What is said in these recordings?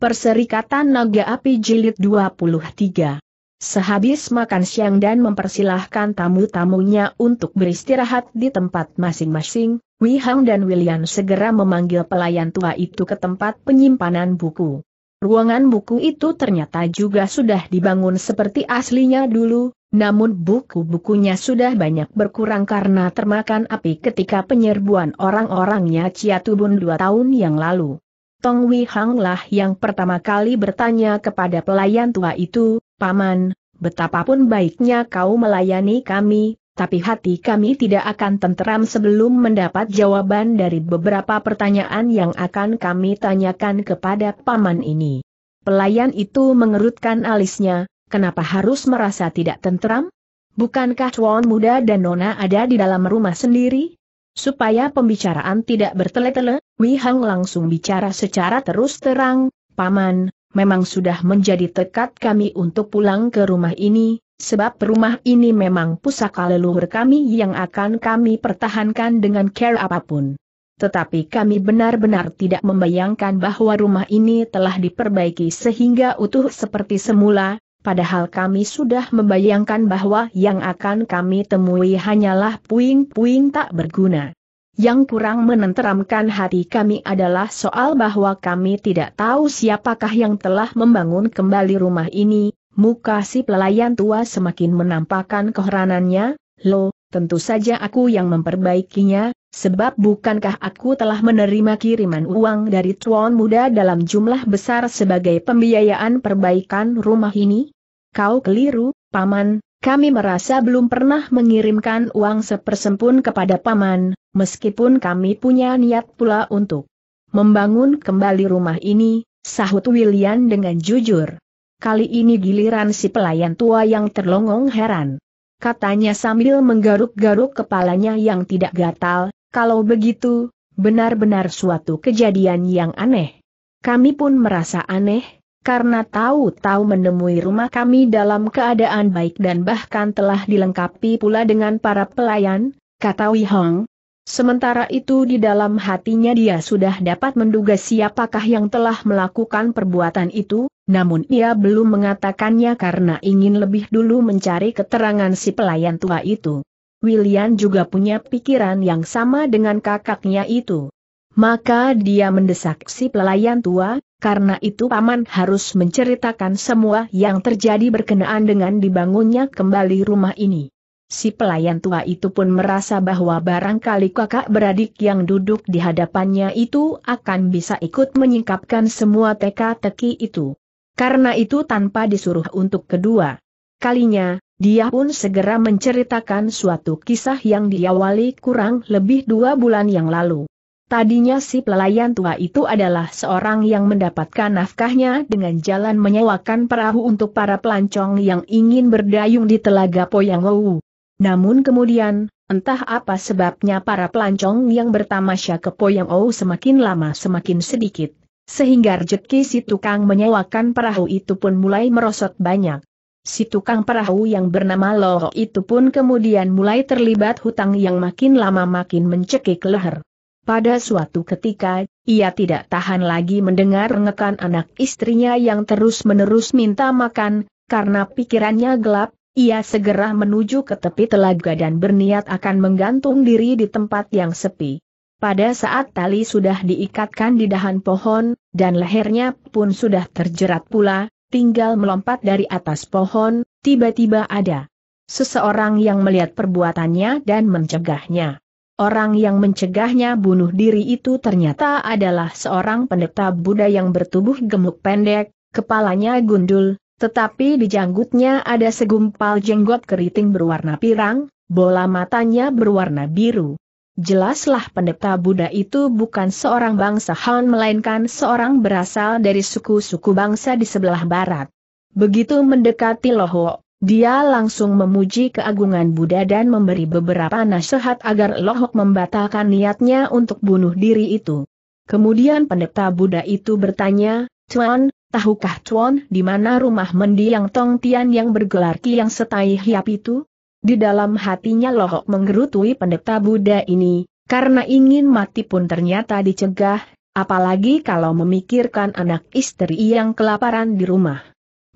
Perserikatan Naga Api Jilid 23. Sehabis makan siang dan mempersilahkan tamu-tamunya untuk beristirahat di tempat masing-masing, Wei Hang dan William segera memanggil pelayan tua itu ke tempat penyimpanan buku. Ruangan buku itu ternyata juga sudah dibangun seperti aslinya dulu, namun buku-bukunya sudah banyak berkurang karena termakan api ketika penyerbuan orang-orangnya Ciatubun dua tahun yang lalu. Tong Wei Hang lah yang pertama kali bertanya kepada pelayan tua itu, Paman, betapapun baiknya kau melayani kami, tapi hati kami tidak akan tenteram sebelum mendapat jawaban dari beberapa pertanyaan yang akan kami tanyakan kepada Paman ini. Pelayan itu mengerutkan alisnya, kenapa harus merasa tidak tenteram? Bukankah cuan muda dan Nona ada di dalam rumah sendiri? Supaya pembicaraan tidak bertele-tele, Wei Hang langsung bicara secara terus terang, Paman, memang sudah menjadi tekad kami untuk pulang ke rumah ini, sebab rumah ini memang pusaka leluhur kami yang akan kami pertahankan dengan care apapun. Tetapi kami benar-benar tidak membayangkan bahwa rumah ini telah diperbaiki sehingga utuh seperti semula, Padahal kami sudah membayangkan bahwa yang akan kami temui hanyalah puing-puing tak berguna. Yang kurang menenteramkan hati kami adalah soal bahwa kami tidak tahu siapakah yang telah membangun kembali rumah ini, muka si pelayan tua semakin menampakkan keheranannya, lo, tentu saja aku yang memperbaikinya, Sebab bukankah aku telah menerima kiriman uang dari tuan muda dalam jumlah besar sebagai pembiayaan perbaikan rumah ini? Kau keliru, Paman, kami merasa belum pernah mengirimkan uang sepersempun kepada Paman, meskipun kami punya niat pula untuk membangun kembali rumah ini, sahut William dengan jujur. Kali ini giliran si pelayan tua yang terlongong heran katanya sambil menggaruk-garuk kepalanya yang tidak gatal, kalau begitu, benar-benar suatu kejadian yang aneh. Kami pun merasa aneh, karena tahu-tahu menemui rumah kami dalam keadaan baik dan bahkan telah dilengkapi pula dengan para pelayan, kata Wei Hong. Sementara itu di dalam hatinya dia sudah dapat menduga siapakah yang telah melakukan perbuatan itu, namun ia belum mengatakannya karena ingin lebih dulu mencari keterangan si pelayan tua itu. William juga punya pikiran yang sama dengan kakaknya itu. Maka dia mendesak si pelayan tua, karena itu paman harus menceritakan semua yang terjadi berkenaan dengan dibangunnya kembali rumah ini. Si pelayan tua itu pun merasa bahwa barangkali kakak beradik yang duduk di hadapannya itu akan bisa ikut menyingkapkan semua teka-teki itu. Karena itu tanpa disuruh untuk kedua kalinya, dia pun segera menceritakan suatu kisah yang diawali kurang lebih dua bulan yang lalu. Tadinya si pelayan tua itu adalah seorang yang mendapatkan nafkahnya dengan jalan menyewakan perahu untuk para pelancong yang ingin berdayung di Telaga Poyangou. Namun kemudian, entah apa sebabnya para pelancong yang bertamasya ke Poyangou semakin lama semakin sedikit, sehingga rejeki si tukang menyewakan perahu itu pun mulai merosot banyak. Si tukang perahu yang bernama Loh itu pun kemudian mulai terlibat hutang yang makin lama makin mencekik leher. Pada suatu ketika, ia tidak tahan lagi mendengar rengekan anak istrinya yang terus-menerus minta makan, karena pikirannya gelap, ia segera menuju ke tepi telaga dan berniat akan menggantung diri di tempat yang sepi. Pada saat tali sudah diikatkan di dahan pohon, dan lehernya pun sudah terjerat pula, tinggal melompat dari atas pohon, tiba-tiba ada seseorang yang melihat perbuatannya dan mencegahnya. Orang yang mencegahnya bunuh diri itu ternyata adalah seorang pendeta Buddha yang bertubuh gemuk pendek, kepalanya gundul, tetapi di janggutnya ada segumpal jenggot keriting berwarna pirang, bola matanya berwarna biru, Jelaslah pendeta Buddha itu bukan seorang bangsa bangsawan melainkan seorang berasal dari suku-suku bangsa di sebelah barat. Begitu mendekati Loho, dia langsung memuji keagungan Buddha dan memberi beberapa nasihat agar Lohok membatalkan niatnya untuk bunuh diri itu. Kemudian pendeta Buddha itu bertanya, Tuan, tahukah Tuan di mana rumah mendiang Tong Tian yang bergelar Kiang Setai Hiap itu? Di dalam hatinya lohok menggerutui pendeta Buddha ini, karena ingin mati pun ternyata dicegah, apalagi kalau memikirkan anak istri yang kelaparan di rumah.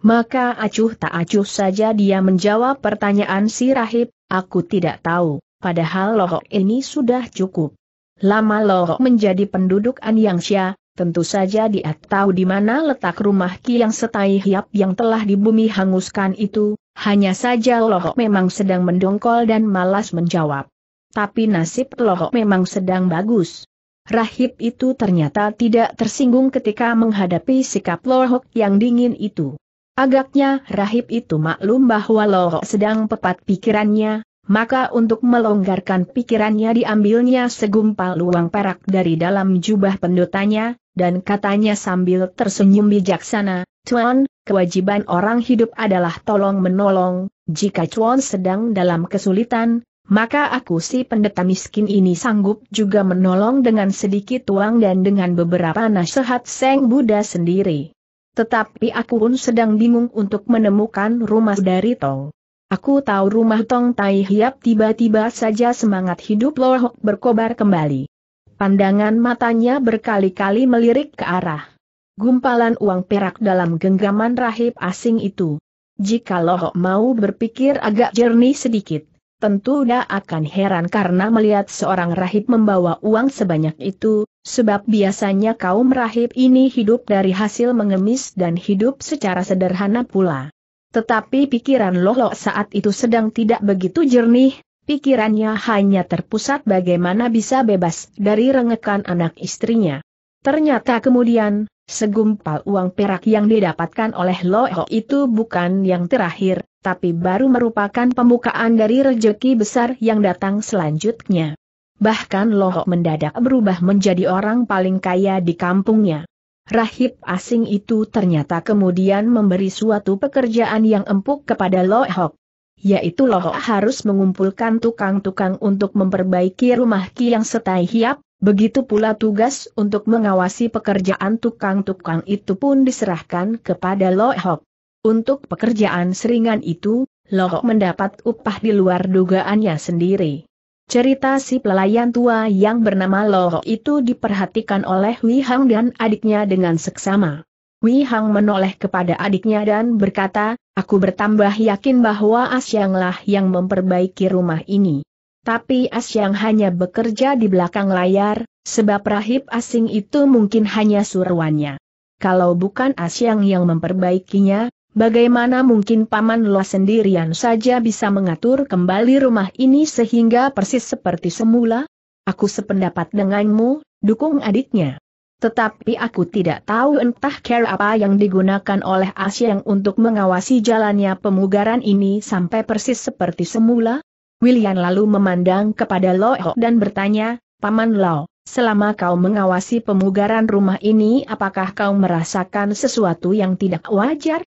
Maka acuh tak acuh saja dia menjawab pertanyaan si rahib, aku tidak tahu, padahal lohok ini sudah cukup. Lama lohok menjadi penduduk Anyangsya, tentu saja dia tahu di mana letak rumah Ki yang Setai Hiap yang telah di bumi hanguskan itu, hanya saja Lohok memang sedang mendongkol dan malas menjawab. Tapi nasib Lohok memang sedang bagus. Rahib itu ternyata tidak tersinggung ketika menghadapi sikap Lohok yang dingin itu. Agaknya rahib itu maklum bahwa Lohok sedang pepat pikirannya, maka untuk melonggarkan pikirannya diambilnya segumpal luang perak dari dalam jubah pendotanya, dan katanya sambil tersenyum bijaksana, Cuan, kewajiban orang hidup adalah tolong menolong, jika Cuan sedang dalam kesulitan, maka aku si pendeta miskin ini sanggup juga menolong dengan sedikit uang dan dengan beberapa nasihat Seng Buddha sendiri. Tetapi aku pun sedang bingung untuk menemukan rumah dari Tong. Aku tahu rumah Tong Tai Hiap tiba-tiba saja semangat hidup Lohok berkobar kembali. Pandangan matanya berkali-kali melirik ke arah gumpalan uang perak dalam genggaman rahib asing itu. Jika Loh mau berpikir agak jernih sedikit, tentu dia akan heran karena melihat seorang rahib membawa uang sebanyak itu, sebab biasanya kaum rahib ini hidup dari hasil mengemis dan hidup secara sederhana pula. Tetapi pikiran Loh saat itu sedang tidak begitu jernih, pikirannya hanya terpusat bagaimana bisa bebas dari rengekan anak istrinya. Ternyata kemudian, Segumpal uang perak yang didapatkan oleh Loho itu bukan yang terakhir, tapi baru merupakan pembukaan dari rejeki besar yang datang selanjutnya. Bahkan Loho mendadak berubah menjadi orang paling kaya di kampungnya. Rahib asing itu ternyata kemudian memberi suatu pekerjaan yang empuk kepada Loho. Yaitu Loho harus mengumpulkan tukang-tukang untuk memperbaiki rumah Ki yang setai hiap, Begitu pula tugas untuk mengawasi pekerjaan tukang-tukang itu pun diserahkan kepada Lohok. Untuk pekerjaan seringan itu, Lohok mendapat upah di luar dugaannya sendiri. Cerita si pelayan tua yang bernama Lohok itu diperhatikan oleh Wei Hang dan adiknya dengan seksama. Wei Hang menoleh kepada adiknya dan berkata, aku bertambah yakin bahwa Asyanglah yang memperbaiki rumah ini. Tapi yang hanya bekerja di belakang layar, sebab rahib asing itu mungkin hanya suruannya. Kalau bukan Asyang yang memperbaikinya, Bagaimana mungkin Paman Lo sendirian saja bisa mengatur kembali rumah ini sehingga persis seperti semula? Aku sependapat denganmu, dukung adiknya. Tetapi aku tidak tahu entah care apa yang digunakan oleh yang untuk mengawasi jalannya pemugaran ini sampai persis seperti semula, William lalu memandang kepada Lo Ho dan bertanya, Paman Lo, selama kau mengawasi pemugaran rumah ini apakah kau merasakan sesuatu yang tidak wajar?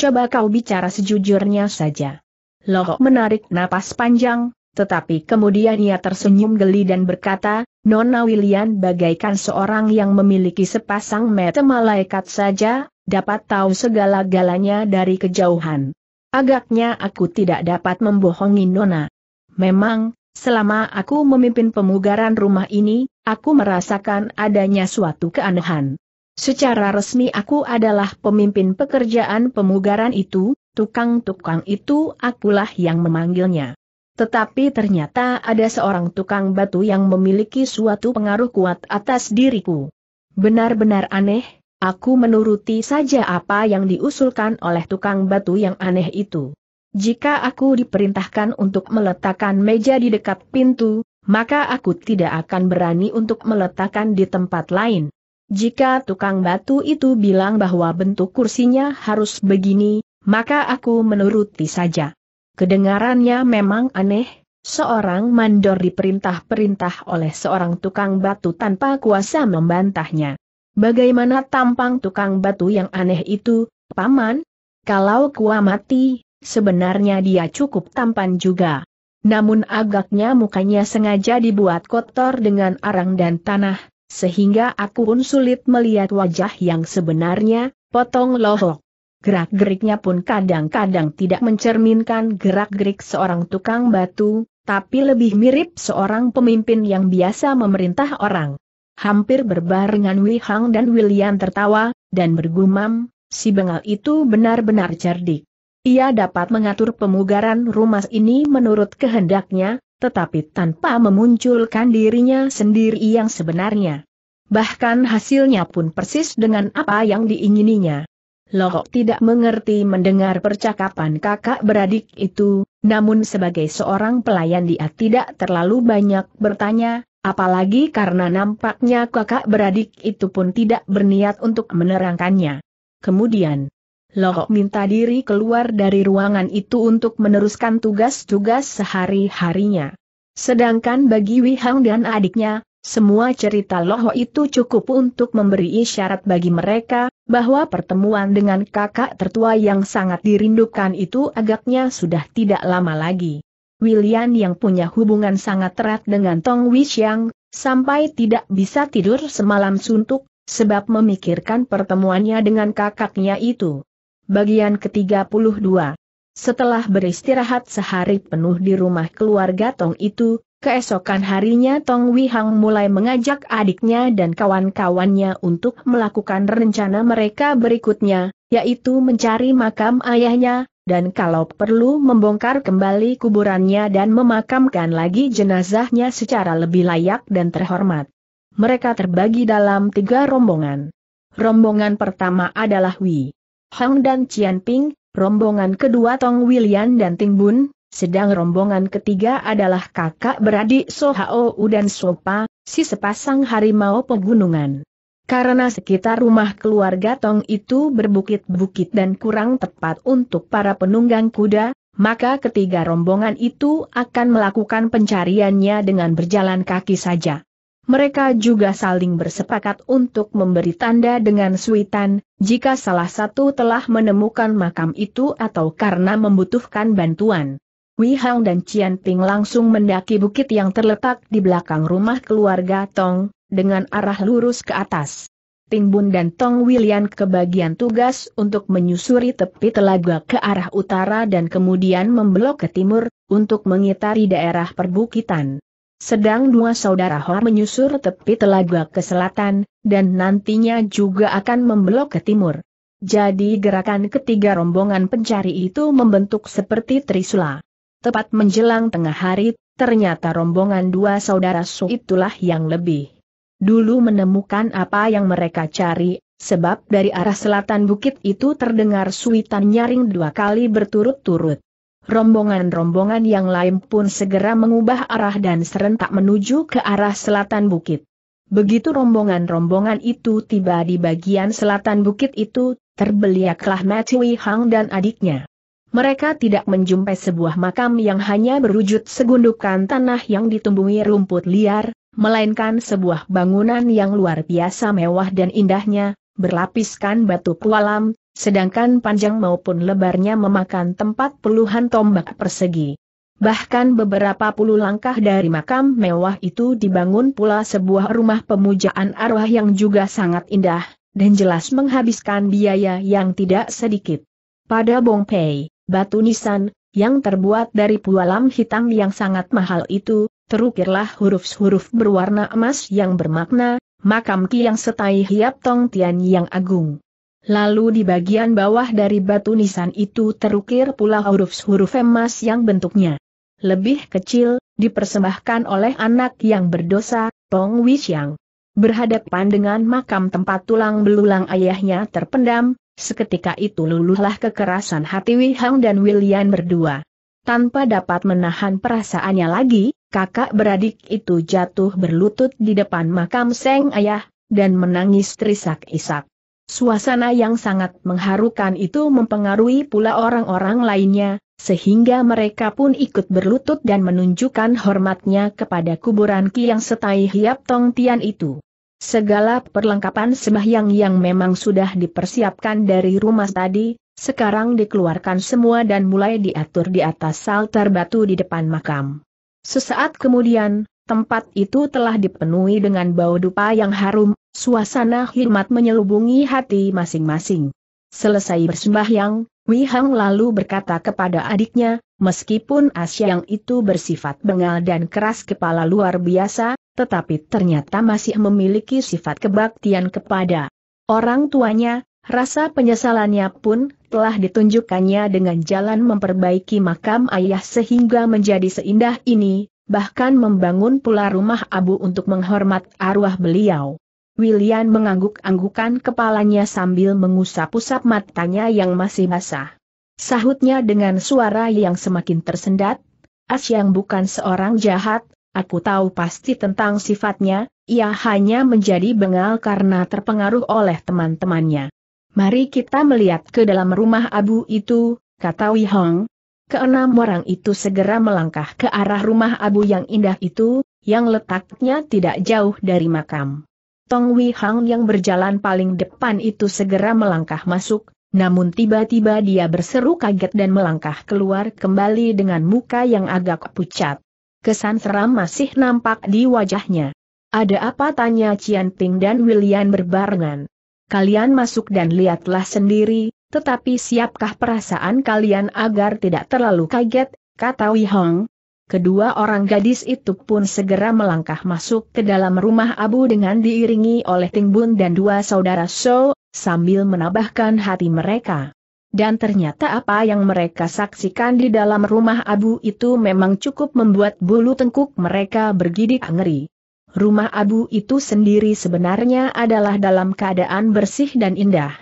Coba kau bicara sejujurnya saja. Lo Ho menarik napas panjang, tetapi kemudian ia tersenyum geli dan berkata, Nona William bagaikan seorang yang memiliki sepasang mata malaikat saja, dapat tahu segala-galanya dari kejauhan. Agaknya aku tidak dapat membohongi Nona. Memang, selama aku memimpin pemugaran rumah ini, aku merasakan adanya suatu keanehan. Secara resmi aku adalah pemimpin pekerjaan pemugaran itu, tukang-tukang itu akulah yang memanggilnya. Tetapi ternyata ada seorang tukang batu yang memiliki suatu pengaruh kuat atas diriku. Benar-benar aneh, aku menuruti saja apa yang diusulkan oleh tukang batu yang aneh itu. Jika aku diperintahkan untuk meletakkan meja di dekat pintu, maka aku tidak akan berani untuk meletakkan di tempat lain. Jika tukang batu itu bilang bahwa bentuk kursinya harus begini, maka aku menuruti saja. Kedengarannya memang aneh, seorang mandor diperintah-perintah oleh seorang tukang batu tanpa kuasa membantahnya. Bagaimana tampang tukang batu yang aneh itu, Paman? Kalau kuamati, mati, sebenarnya dia cukup tampan juga. Namun agaknya mukanya sengaja dibuat kotor dengan arang dan tanah, sehingga aku pun sulit melihat wajah yang sebenarnya, potong lohok. Gerak-geriknya pun kadang-kadang tidak mencerminkan gerak-gerik seorang tukang batu, tapi lebih mirip seorang pemimpin yang biasa memerintah orang. Hampir berbarengan Wei Hang dan William tertawa, dan bergumam, si bengal itu benar-benar cerdik. Ia dapat mengatur pemugaran rumah ini menurut kehendaknya, tetapi tanpa memunculkan dirinya sendiri yang sebenarnya. Bahkan hasilnya pun persis dengan apa yang diingininya. Loh tidak mengerti mendengar percakapan kakak beradik itu, namun sebagai seorang pelayan dia tidak terlalu banyak bertanya, apalagi karena nampaknya kakak beradik itu pun tidak berniat untuk menerangkannya. Kemudian, Loh oh. minta diri keluar dari ruangan itu untuk meneruskan tugas-tugas sehari-harinya. Sedangkan bagi Wihang dan adiknya, semua cerita Loh itu cukup untuk memberi isyarat bagi mereka, bahwa pertemuan dengan kakak tertua yang sangat dirindukan itu agaknya sudah tidak lama lagi. William yang punya hubungan sangat erat dengan Tong Wishang, sampai tidak bisa tidur semalam suntuk, sebab memikirkan pertemuannya dengan kakaknya itu. Bagian ke-32 Setelah beristirahat sehari penuh di rumah keluarga Tong itu, keesokan harinya Tong Wihang mulai mengajak adiknya dan kawan-kawannya untuk melakukan rencana mereka berikutnya, yaitu mencari makam ayahnya, dan kalau perlu membongkar kembali kuburannya dan memakamkan lagi jenazahnya secara lebih layak dan terhormat. Mereka terbagi dalam tiga rombongan. Rombongan pertama adalah Wi. Hang dan Cian Ping, rombongan kedua Tong William dan Ting Bun, sedang rombongan ketiga adalah kakak beradik So Hao dan So Pa, si sepasang harimau pegunungan. Karena sekitar rumah keluarga Tong itu berbukit-bukit dan kurang tepat untuk para penunggang kuda, maka ketiga rombongan itu akan melakukan pencariannya dengan berjalan kaki saja mereka juga saling bersepakat untuk memberi tanda dengan suitan, jika salah satu telah menemukan makam itu atau karena membutuhkan bantuan. Wei Hang dan Cian Ping langsung mendaki bukit yang terletak di belakang rumah keluarga Tong, dengan arah lurus ke atas. Ting Bun dan Tong William kebagian tugas untuk menyusuri tepi telaga ke arah utara dan kemudian membelok ke timur, untuk mengitari daerah perbukitan sedang dua saudara Hoa menyusur tepi telaga ke selatan, dan nantinya juga akan membelok ke timur. Jadi gerakan ketiga rombongan pencari itu membentuk seperti trisula. Tepat menjelang tengah hari, ternyata rombongan dua saudara Su itulah yang lebih dulu menemukan apa yang mereka cari, sebab dari arah selatan bukit itu terdengar suitan nyaring dua kali berturut-turut rombongan-rombongan yang lain pun segera mengubah arah dan serentak menuju ke arah selatan bukit. Begitu rombongan-rombongan itu tiba di bagian selatan bukit itu, terbeliaklah Matthew Hang dan adiknya. Mereka tidak menjumpai sebuah makam yang hanya berwujud segundukan tanah yang ditumbuhi rumput liar, melainkan sebuah bangunan yang luar biasa mewah dan indahnya, berlapiskan batu pualam, sedangkan panjang maupun lebarnya memakan tempat puluhan tombak persegi. Bahkan beberapa puluh langkah dari makam mewah itu dibangun pula sebuah rumah pemujaan arwah yang juga sangat indah, dan jelas menghabiskan biaya yang tidak sedikit. Pada Bongpei, batu nisan, yang terbuat dari pualam hitam yang sangat mahal itu, terukirlah huruf-huruf berwarna emas yang bermakna, makam Ki yang setai hiap Tong Tian yang agung. Lalu di bagian bawah dari batu nisan itu terukir pula huruf-huruf emas yang bentuknya lebih kecil, dipersembahkan oleh anak yang berdosa, Tong Wixiang. Berhadapan dengan makam tempat tulang belulang ayahnya terpendam, seketika itu luluhlah kekerasan hati Wihang dan William berdua. Tanpa dapat menahan perasaannya lagi, kakak beradik itu jatuh berlutut di depan makam Seng Ayah, dan menangis terisak-isak. Suasana yang sangat mengharukan itu mempengaruhi pula orang-orang lainnya, sehingga mereka pun ikut berlutut dan menunjukkan hormatnya kepada kuburan Ki yang Setai Hiap Tong Tian itu. Segala perlengkapan sembahyang yang memang sudah dipersiapkan dari rumah tadi, sekarang dikeluarkan semua dan mulai diatur di atas salter batu di depan makam. Sesaat kemudian, Tempat itu telah dipenuhi dengan bau dupa yang harum, suasana khidmat menyelubungi hati masing-masing. Selesai bersembahyang, Wei Hang lalu berkata kepada adiknya, meskipun Asia yang itu bersifat bengal dan keras kepala luar biasa, tetapi ternyata masih memiliki sifat kebaktian kepada orang tuanya, rasa penyesalannya pun telah ditunjukkannya dengan jalan memperbaiki makam ayah sehingga menjadi seindah ini, bahkan membangun pula rumah abu untuk menghormat arwah beliau. William mengangguk-anggukan kepalanya sambil mengusap-usap matanya yang masih basah. Sahutnya dengan suara yang semakin tersendat, As yang bukan seorang jahat, aku tahu pasti tentang sifatnya, ia hanya menjadi bengal karena terpengaruh oleh teman-temannya. Mari kita melihat ke dalam rumah abu itu, kata Wihong, Keenam orang itu segera melangkah ke arah rumah abu yang indah itu, yang letaknya tidak jauh dari makam. Tong Wei Hang yang berjalan paling depan itu segera melangkah masuk, namun tiba-tiba dia berseru kaget dan melangkah keluar kembali dengan muka yang agak pucat. Kesan seram masih nampak di wajahnya. Ada apa tanya Cian Ping dan William berbarengan. Kalian masuk dan lihatlah sendiri, tetapi siapkah perasaan kalian agar tidak terlalu kaget, kata Wei Hong. Kedua orang gadis itu pun segera melangkah masuk ke dalam rumah Abu dengan diiringi oleh Ting Bun dan dua saudara So, sambil menambahkan hati mereka. Dan ternyata apa yang mereka saksikan di dalam rumah Abu itu memang cukup membuat bulu tengkuk mereka bergidik ngeri. Rumah Abu itu sendiri sebenarnya adalah dalam keadaan bersih dan indah.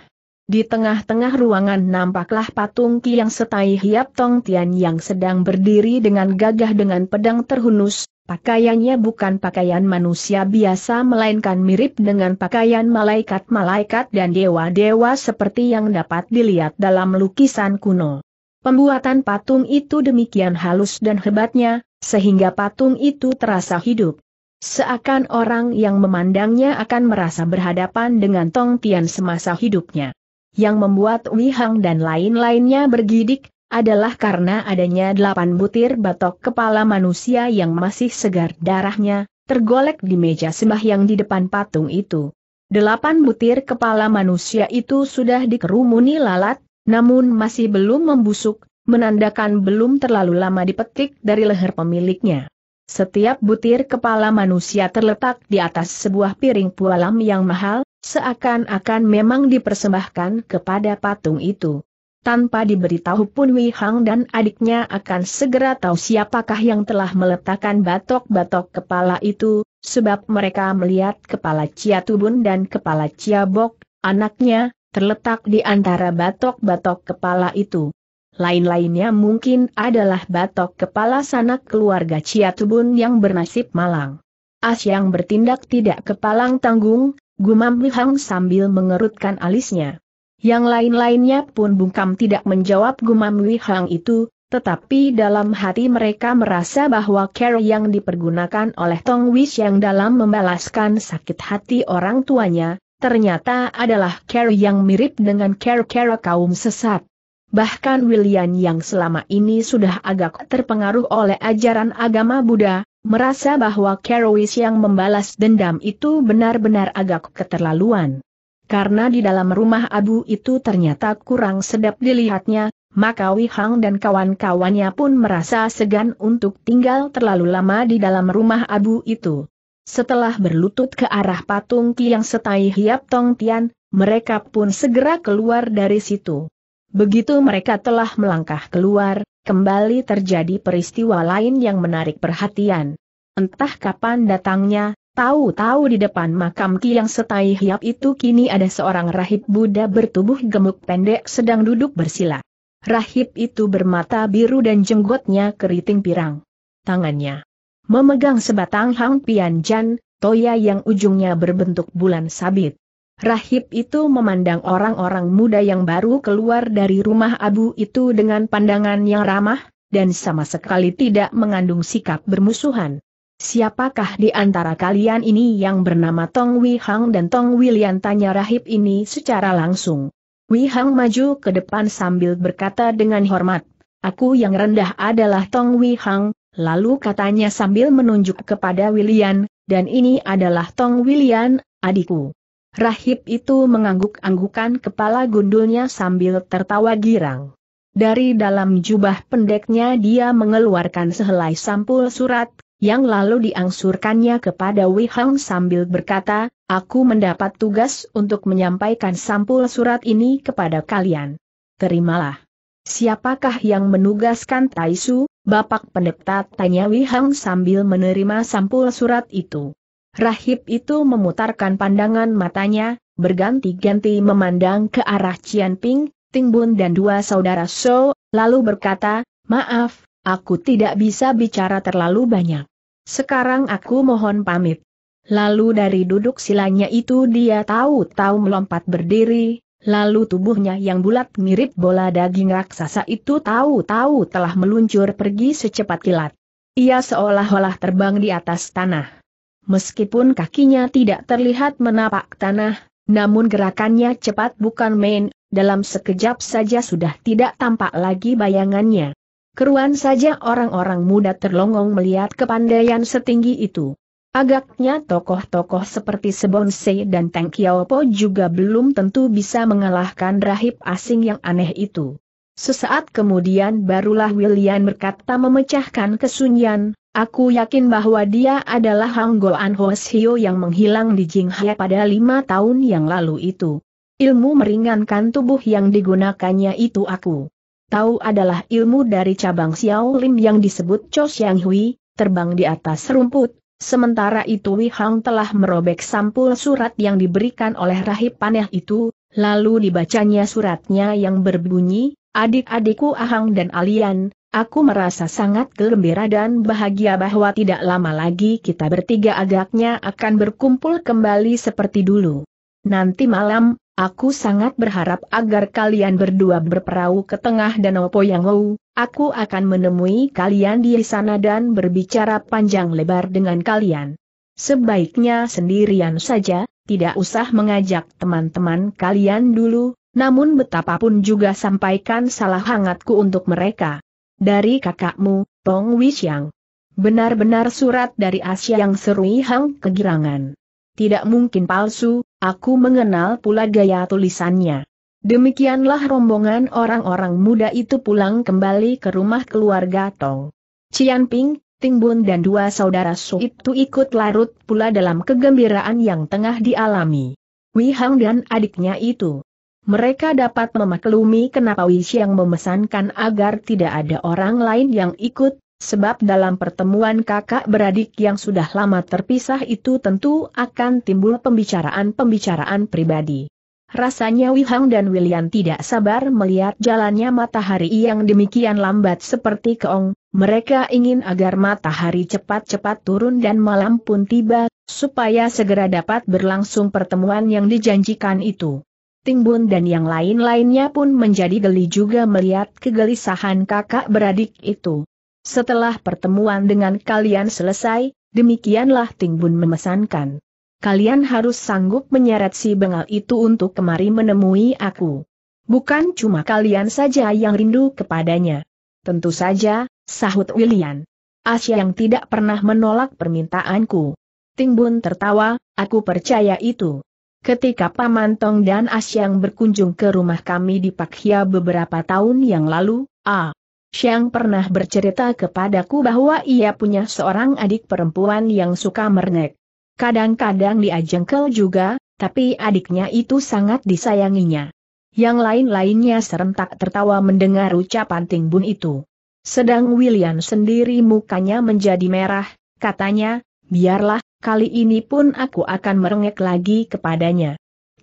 Di tengah-tengah ruangan nampaklah patung Kiang Setai Hiap Tong Tian yang sedang berdiri dengan gagah dengan pedang terhunus, pakaiannya bukan pakaian manusia biasa melainkan mirip dengan pakaian malaikat-malaikat dan dewa-dewa seperti yang dapat dilihat dalam lukisan kuno. Pembuatan patung itu demikian halus dan hebatnya, sehingga patung itu terasa hidup. Seakan orang yang memandangnya akan merasa berhadapan dengan Tong Tian semasa hidupnya yang membuat Wihang dan lain-lainnya bergidik, adalah karena adanya delapan butir batok kepala manusia yang masih segar darahnya, tergolek di meja sembah yang di depan patung itu. Delapan butir kepala manusia itu sudah dikerumuni lalat, namun masih belum membusuk, menandakan belum terlalu lama dipetik dari leher pemiliknya. Setiap butir kepala manusia terletak di atas sebuah piring pualam yang mahal, Seakan-akan memang dipersembahkan kepada patung itu. Tanpa diberitahu pun Wei Hang dan adiknya akan segera tahu siapakah yang telah meletakkan batok-batok kepala itu, sebab mereka melihat kepala Chia Tubun dan kepala Chia Bok, anaknya, terletak di antara batok-batok kepala itu. Lain-lainnya mungkin adalah batok kepala sanak keluarga Chia Tubun yang bernasib malang. As yang bertindak tidak kepalang tanggung, gumam Li sambil mengerutkan alisnya. Yang lain-lainnya pun bungkam tidak menjawab gumam Li itu, tetapi dalam hati mereka merasa bahwa care yang dipergunakan oleh Tong Wish yang dalam membalaskan sakit hati orang tuanya, ternyata adalah care yang mirip dengan care-care kaum sesat. Bahkan William yang selama ini sudah agak terpengaruh oleh ajaran agama Buddha, Merasa bahwa Carowis yang membalas dendam itu benar-benar agak keterlaluan. Karena di dalam rumah abu itu ternyata kurang sedap dilihatnya, maka Wihang dan kawan-kawannya pun merasa segan untuk tinggal terlalu lama di dalam rumah abu itu. Setelah berlutut ke arah patung Kiang Setai Hiap Tong Tian, mereka pun segera keluar dari situ. Begitu mereka telah melangkah keluar, kembali terjadi peristiwa lain yang menarik perhatian. Entah kapan datangnya, tahu-tahu di depan makam Ki yang setai hiap itu kini ada seorang rahib Buddha bertubuh gemuk pendek sedang duduk bersila. Rahib itu bermata biru dan jenggotnya keriting pirang. Tangannya memegang sebatang hang Jan, toya yang ujungnya berbentuk bulan sabit. Rahib itu memandang orang-orang muda yang baru keluar dari rumah abu itu dengan pandangan yang ramah, dan sama sekali tidak mengandung sikap bermusuhan. Siapakah di antara kalian ini yang bernama Tong Wi Hang dan Tong Wilian tanya rahib ini secara langsung. Wi Hang maju ke depan sambil berkata dengan hormat, Aku yang rendah adalah Tong Wi Hang, lalu katanya sambil menunjuk kepada Wilian, dan ini adalah Tong Wilian, adikku. Rahib itu mengangguk-anggukan kepala gundulnya sambil tertawa girang. Dari dalam jubah pendeknya dia mengeluarkan sehelai sampul surat, yang lalu diangsurkannya kepada Wei Hang sambil berkata, Aku mendapat tugas untuk menyampaikan sampul surat ini kepada kalian. Terimalah. Siapakah yang menugaskan Taisu, Bapak Pendeta tanya Wei Hang sambil menerima sampul surat itu. Rahib itu memutarkan pandangan matanya, berganti-ganti memandang ke arah Cian Ping, Ting Bun dan dua saudara So, lalu berkata, maaf, aku tidak bisa bicara terlalu banyak. Sekarang aku mohon pamit. Lalu dari duduk silanya itu dia tahu-tahu melompat berdiri, lalu tubuhnya yang bulat mirip bola daging raksasa itu tahu-tahu telah meluncur pergi secepat kilat. Ia seolah-olah terbang di atas tanah meskipun kakinya tidak terlihat menapak tanah, namun gerakannya cepat bukan main, dalam sekejap saja sudah tidak tampak lagi bayangannya. Keruan saja orang-orang muda terlongong melihat kepandaian setinggi itu. Agaknya tokoh-tokoh seperti Sebonsei dan Teng Kiaopo juga belum tentu bisa mengalahkan rahib asing yang aneh itu. Sesaat kemudian barulah William berkata memecahkan kesunyian, Aku yakin bahwa dia adalah Hang Goan Hosio yang menghilang di Jinghai pada lima tahun yang lalu itu. Ilmu meringankan tubuh yang digunakannya itu aku. Tahu adalah ilmu dari cabang Xiao Lim yang disebut Cho Xiang Hui, terbang di atas rumput, sementara itu Wei Hang telah merobek sampul surat yang diberikan oleh rahib panah itu, lalu dibacanya suratnya yang berbunyi, adik-adikku Ahang dan Alian, Aku merasa sangat gembira dan bahagia bahwa tidak lama lagi kita bertiga agaknya akan berkumpul kembali seperti dulu. Nanti malam, aku sangat berharap agar kalian berdua berperahu ke tengah Danau Poyangou. Aku akan menemui kalian di sana dan berbicara panjang lebar dengan kalian. Sebaiknya sendirian saja, tidak usah mengajak teman-teman kalian dulu, namun betapapun juga sampaikan salah hangatku untuk mereka. Dari kakakmu, Tong Wixiang. Benar-benar surat dari Asia yang serui Hang kegirangan. Tidak mungkin palsu, aku mengenal pula gaya tulisannya. Demikianlah rombongan orang-orang muda itu pulang kembali ke rumah keluarga Tong. Cianping, Tingbun dan dua saudara Su itu ikut larut pula dalam kegembiraan yang tengah dialami. Wihang dan adiknya itu mereka dapat memaklumi kenapa Wishang memesankan agar tidak ada orang lain yang ikut, sebab dalam pertemuan kakak beradik yang sudah lama terpisah itu tentu akan timbul pembicaraan-pembicaraan pribadi. Rasanya Wihang dan William tidak sabar melihat jalannya matahari yang demikian lambat seperti keong, mereka ingin agar matahari cepat-cepat turun dan malam pun tiba, supaya segera dapat berlangsung pertemuan yang dijanjikan itu. Timbun dan yang lain-lainnya pun menjadi geli juga melihat kegelisahan kakak beradik itu. Setelah pertemuan dengan kalian selesai, demikianlah Timbun memesankan. Kalian harus sanggup menyeret si bengal itu untuk kemari menemui aku. Bukan cuma kalian saja yang rindu kepadanya. Tentu saja, sahut William. Asia yang tidak pernah menolak permintaanku. Timbun tertawa, aku percaya itu. Ketika Paman Tong dan Asyang berkunjung ke rumah kami di Pakhia beberapa tahun yang lalu, A. Syang pernah bercerita kepadaku bahwa ia punya seorang adik perempuan yang suka merengek. Kadang-kadang dia jengkel juga, tapi adiknya itu sangat disayanginya. Yang lain-lainnya serentak tertawa mendengar ucapan Ting Bun itu. Sedang William sendiri mukanya menjadi merah, katanya, biarlah, kali ini pun aku akan merengek lagi kepadanya.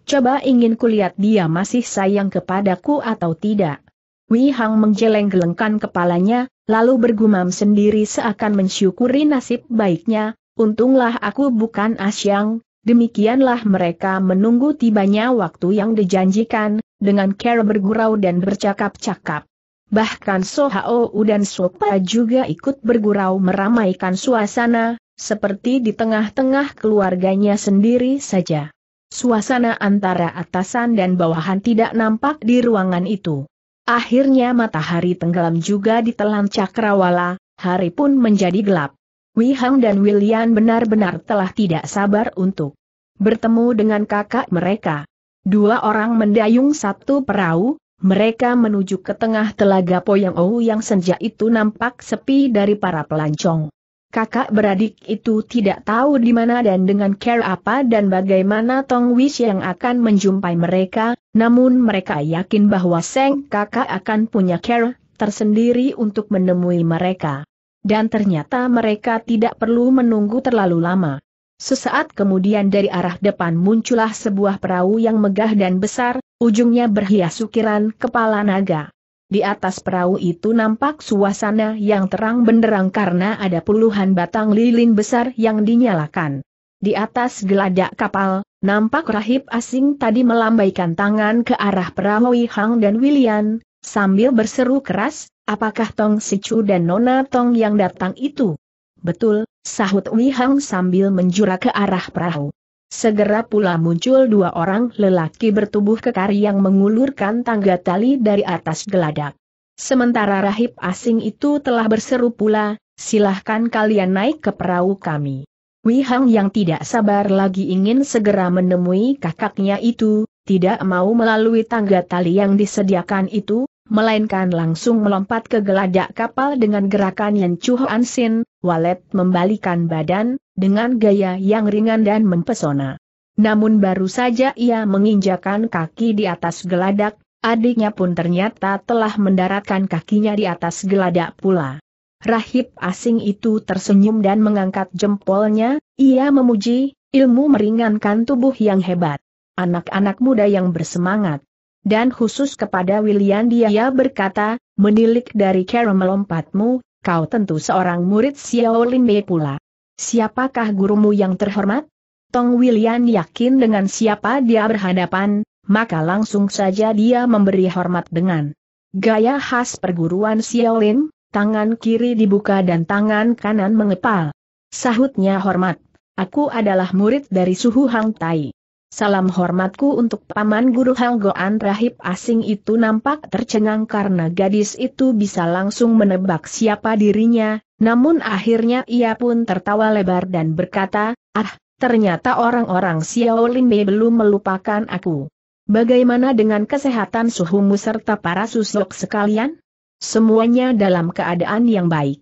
Coba ingin kulihat dia masih sayang kepadaku atau tidak. Wei Hang menggeleng-gelengkan kepalanya, lalu bergumam sendiri seakan mensyukuri nasib baiknya, untunglah aku bukan asyang, demikianlah mereka menunggu tibanya waktu yang dijanjikan, dengan cara bergurau dan bercakap-cakap. Bahkan Sohao dan Sopa juga ikut bergurau meramaikan suasana, seperti di tengah-tengah keluarganya sendiri saja. Suasana antara atasan dan bawahan tidak nampak di ruangan itu. Akhirnya matahari tenggelam juga di telan cakrawala, hari pun menjadi gelap. Wihang dan William benar-benar telah tidak sabar untuk bertemu dengan kakak mereka. Dua orang mendayung satu perahu, mereka menuju ke tengah telaga Poyang Ou yang senja itu nampak sepi dari para pelancong kakak beradik itu tidak tahu di mana dan dengan care apa dan bagaimana Tong Wish yang akan menjumpai mereka, namun mereka yakin bahwa Seng kakak akan punya care tersendiri untuk menemui mereka. Dan ternyata mereka tidak perlu menunggu terlalu lama. Sesaat kemudian dari arah depan muncullah sebuah perahu yang megah dan besar, ujungnya berhias ukiran kepala naga. Di atas perahu itu nampak suasana yang terang benderang karena ada puluhan batang lilin besar yang dinyalakan. Di atas geladak kapal, nampak rahib asing tadi melambaikan tangan ke arah perahu Hang dan William, sambil berseru keras, apakah Tong Sichu dan Nona Tong yang datang itu? Betul, sahut Wihang sambil menjura ke arah perahu. Segera pula muncul dua orang lelaki bertubuh kekar yang mengulurkan tangga tali dari atas geladak. Sementara rahib asing itu telah berseru pula, silahkan kalian naik ke perahu kami. Wihang yang tidak sabar lagi ingin segera menemui kakaknya itu, tidak mau melalui tangga tali yang disediakan itu, melainkan langsung melompat ke geladak kapal dengan gerakan yang Chu ansin, walet membalikan badan, dengan gaya yang ringan dan mempesona. Namun baru saja ia menginjakan kaki di atas geladak, adiknya pun ternyata telah mendaratkan kakinya di atas geladak pula. Rahib asing itu tersenyum dan mengangkat jempolnya, ia memuji, ilmu meringankan tubuh yang hebat. Anak-anak muda yang bersemangat. Dan khusus kepada William dia berkata, menilik dari cara melompatmu, kau tentu seorang murid Xiao Lin Bei pula. Siapakah gurumu yang terhormat? Tong William yakin dengan siapa dia berhadapan, maka langsung saja dia memberi hormat dengan gaya khas perguruan Xiaolin, tangan kiri dibuka dan tangan kanan mengepal. Sahutnya hormat, aku adalah murid dari suhu Hang Tai. Salam hormatku untuk Paman Guru Helgoan Rahib asing itu nampak tercengang karena gadis itu bisa langsung menebak siapa dirinya, namun akhirnya ia pun tertawa lebar dan berkata, Ah, ternyata orang-orang Xiao Mei belum melupakan aku. Bagaimana dengan kesehatan suhumu serta para susuk sekalian? Semuanya dalam keadaan yang baik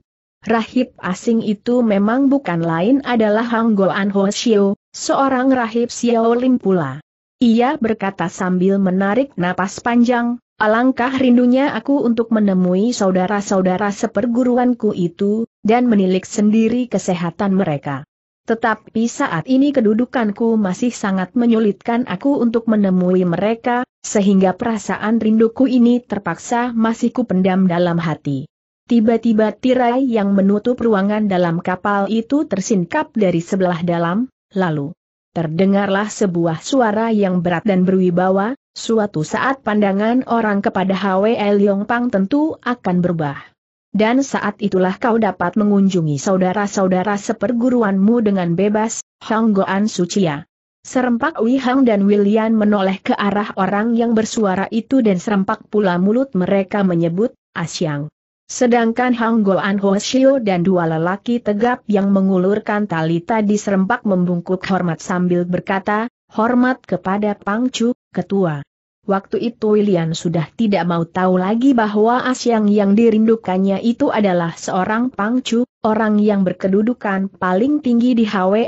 rahib asing itu memang bukan lain adalah Hang Goan Ho Xiu, seorang rahib Xiao Lim pula. Ia berkata sambil menarik napas panjang, alangkah rindunya aku untuk menemui saudara-saudara seperguruanku itu, dan menilik sendiri kesehatan mereka. Tetapi saat ini kedudukanku masih sangat menyulitkan aku untuk menemui mereka, sehingga perasaan rinduku ini terpaksa masih kupendam dalam hati. Tiba-tiba tirai yang menutup ruangan dalam kapal itu tersingkap dari sebelah dalam, lalu terdengarlah sebuah suara yang berat dan berwibawa, suatu saat pandangan orang kepada Yong Pang tentu akan berubah. Dan saat itulah kau dapat mengunjungi saudara-saudara seperguruanmu dengan bebas, Hang Goan Sucia. Serempak Wei Hang dan William menoleh ke arah orang yang bersuara itu dan serempak pula mulut mereka menyebut, Asyang. Ah Sedangkan Ho Shio dan dua lelaki tegap yang mengulurkan tali tadi serempak membungkuk hormat sambil berkata, hormat kepada Pang Chu, ketua. Waktu itu William sudah tidak mau tahu lagi bahwa Asyang yang dirindukannya itu adalah seorang Pang Chu, orang yang berkedudukan paling tinggi di HW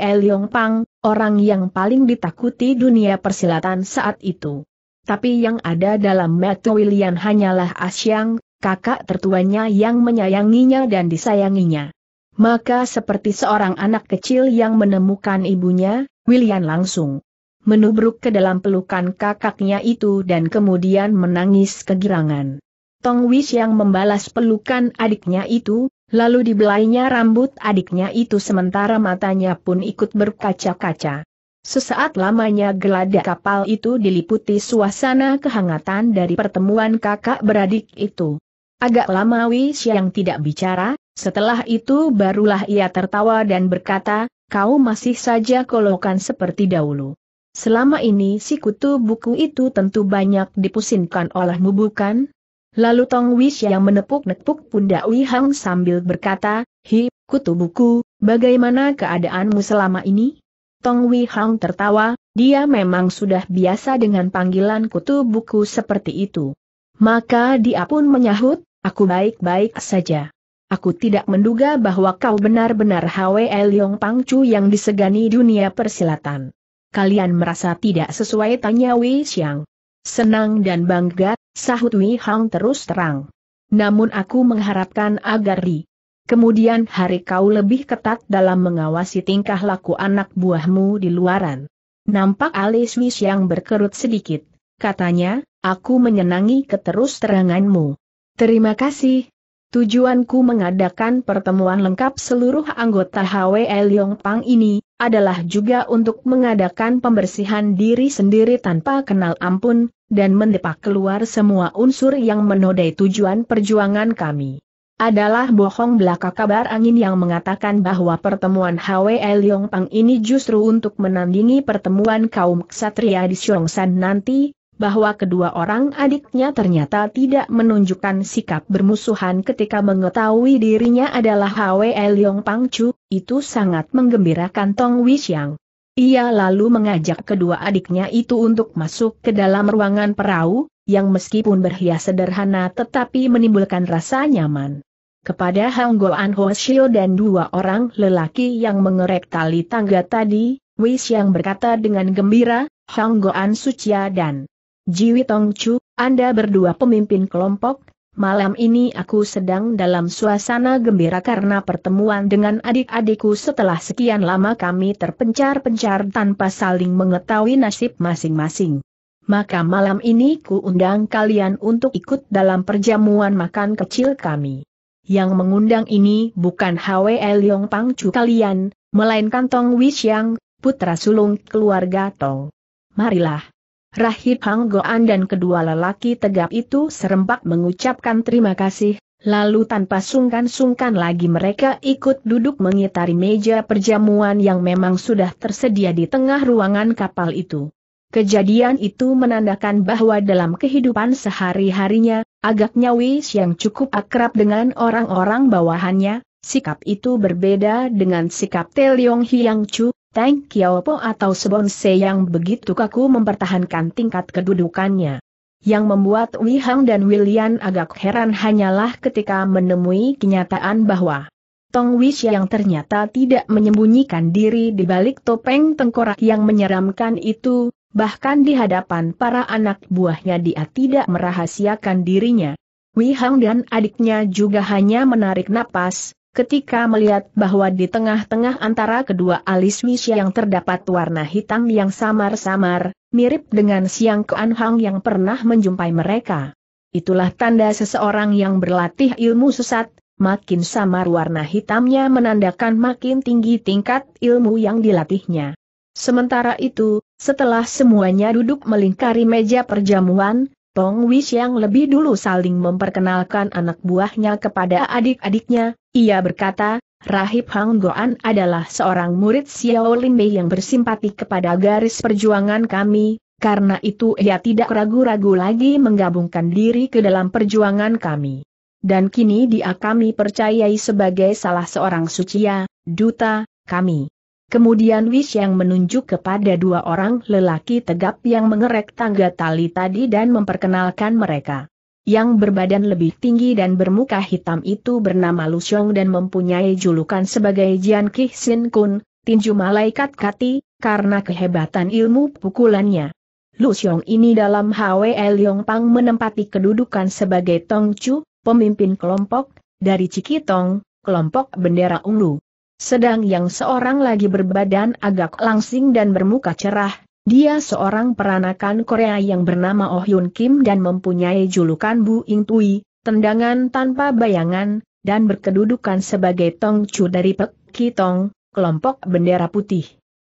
Pang, orang yang paling ditakuti dunia persilatan saat itu. Tapi yang ada dalam metu William hanyalah Asyang, kakak tertuanya yang menyayanginya dan disayanginya. Maka seperti seorang anak kecil yang menemukan ibunya, William langsung menubruk ke dalam pelukan kakaknya itu dan kemudian menangis kegirangan. Tong Wis yang membalas pelukan adiknya itu, lalu dibelainya rambut adiknya itu sementara matanya pun ikut berkaca-kaca. Sesaat lamanya geladak kapal itu diliputi suasana kehangatan dari pertemuan kakak beradik itu. Agak lama Wish yang tidak bicara, setelah itu barulah ia tertawa dan berkata, kau masih saja kolokan seperti dahulu. Selama ini si kutu buku itu tentu banyak dipusingkan olehmu bukan? Lalu Tong Wish yang menepuk-nepuk pundak Wihang Hang sambil berkata, Hi, kutu buku, bagaimana keadaanmu selama ini? Tong Wihang Hang tertawa, dia memang sudah biasa dengan panggilan kutu buku seperti itu. Maka dia pun menyahut, Aku baik-baik saja. Aku tidak menduga bahwa kau benar-benar Hwe Leong Pangcu yang disegani dunia persilatan. Kalian merasa tidak sesuai tanya Wei Xiang. Senang dan bangga, sahut Wei Hang terus terang. Namun aku mengharapkan agar di kemudian hari kau lebih ketat dalam mengawasi tingkah laku anak buahmu di luaran. Nampak alis Wei Xiang berkerut sedikit, katanya, aku menyenangi keterus teranganmu. Terima kasih. Tujuanku mengadakan pertemuan lengkap seluruh anggota HWL Yongpang ini, adalah juga untuk mengadakan pembersihan diri sendiri tanpa kenal ampun, dan mendepak keluar semua unsur yang menodai tujuan perjuangan kami. Adalah bohong belaka kabar angin yang mengatakan bahwa pertemuan HWL Yongpang ini justru untuk menandingi pertemuan kaum ksatria di Xiongsan nanti, bahwa kedua orang adiknya ternyata tidak menunjukkan sikap bermusuhan ketika mengetahui dirinya adalah Hwe Leong Chu itu sangat menggembirakan Tong Wixiang. Ia lalu mengajak kedua adiknya itu untuk masuk ke dalam ruangan perahu, yang meskipun berhias sederhana tetapi menimbulkan rasa nyaman. Kepada Hang Goan Ho Shio dan dua orang lelaki yang mengerek tali tangga tadi, Wei Xiang berkata dengan gembira, Hang Goan Sucia dan Jiwi Tongcu, Anda berdua pemimpin kelompok, malam ini aku sedang dalam suasana gembira karena pertemuan dengan adik-adikku setelah sekian lama kami terpencar-pencar tanpa saling mengetahui nasib masing-masing. Maka malam ini ku undang kalian untuk ikut dalam perjamuan makan kecil kami. Yang mengundang ini bukan Hwe Leong Pangcu kalian, melainkan Tong Yang, putra sulung keluarga Tong. Marilah. Rahib Hang Goan dan kedua lelaki tegap itu serempak mengucapkan terima kasih, lalu tanpa sungkan-sungkan lagi mereka ikut duduk mengitari meja perjamuan yang memang sudah tersedia di tengah ruangan kapal itu. Kejadian itu menandakan bahwa dalam kehidupan sehari-harinya, agaknya Wis yang cukup akrab dengan orang-orang bawahannya, sikap itu berbeda dengan sikap Teliong Hiang Chu, Tang Po atau Sebonse yang begitu kaku mempertahankan tingkat kedudukannya. Yang membuat Wei Hang dan William agak heran hanyalah ketika menemui kenyataan bahwa Tong Wei yang ternyata tidak menyembunyikan diri di balik topeng tengkorak yang menyeramkan itu, bahkan di hadapan para anak buahnya dia tidak merahasiakan dirinya. Wei Hang dan adiknya juga hanya menarik napas, Ketika melihat bahwa di tengah-tengah antara kedua alis Wisya yang terdapat warna hitam yang samar-samar, mirip dengan siang keanhang yang pernah menjumpai mereka. Itulah tanda seseorang yang berlatih ilmu sesat, makin samar warna hitamnya menandakan makin tinggi tingkat ilmu yang dilatihnya. Sementara itu, setelah semuanya duduk melingkari meja perjamuan, Tong Wish yang lebih dulu saling memperkenalkan anak buahnya kepada adik-adiknya, ia berkata, Rahib Hang Goan adalah seorang murid Xiao Limbe yang bersimpati kepada garis perjuangan kami, karena itu ia tidak ragu-ragu lagi menggabungkan diri ke dalam perjuangan kami. Dan kini dia kami percayai sebagai salah seorang sucia, duta, kami. Kemudian Wish yang menunjuk kepada dua orang lelaki tegap yang mengerek tangga tali tadi dan memperkenalkan mereka. Yang berbadan lebih tinggi dan bermuka hitam itu bernama Lu Xiong dan mempunyai julukan sebagai Jian Ki Sin Kun, tinju malaikat kati, karena kehebatan ilmu pukulannya. Lu Xiong ini dalam Hwe Yong Pang menempati kedudukan sebagai Tong Chu, pemimpin kelompok, dari Cikitong, kelompok bendera ungu. Sedang yang seorang lagi berbadan agak langsing dan bermuka cerah, dia seorang peranakan Korea yang bernama Oh Yun Kim dan mempunyai julukan Bu Ing Tui, tendangan tanpa bayangan, dan berkedudukan sebagai Tong Chu dari Pek Kitong, kelompok bendera putih.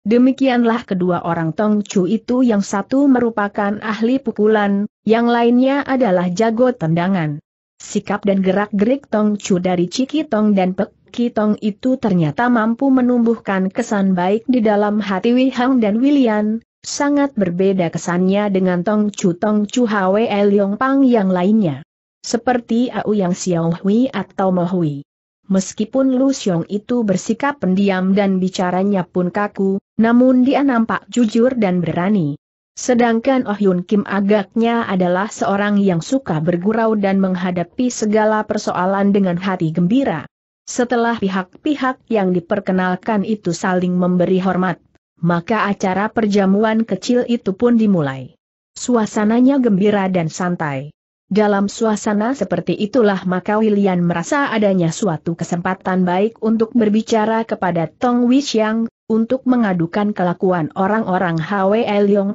Demikianlah kedua orang Tong Chu itu yang satu merupakan ahli pukulan, yang lainnya adalah jago tendangan. Sikap dan gerak-gerik Tong Chu dari Tong dan Pek Kitong itu ternyata mampu menumbuhkan kesan baik di dalam hati Wihang dan William, sangat berbeda kesannya dengan Tong Chu Tong Chu Hwe Leong Pang yang lainnya. Seperti Au Yang Xiao Hui atau Mo Hui. Meskipun Lu Xiong itu bersikap pendiam dan bicaranya pun kaku, namun dia nampak jujur dan berani. Sedangkan Oh Yun Kim agaknya adalah seorang yang suka bergurau dan menghadapi segala persoalan dengan hati gembira. Setelah pihak-pihak yang diperkenalkan itu saling memberi hormat, maka acara perjamuan kecil itu pun dimulai. Suasananya gembira dan santai. Dalam suasana seperti itulah maka William merasa adanya suatu kesempatan baik untuk berbicara kepada Tong Wixiang, untuk mengadukan kelakuan orang-orang Hwe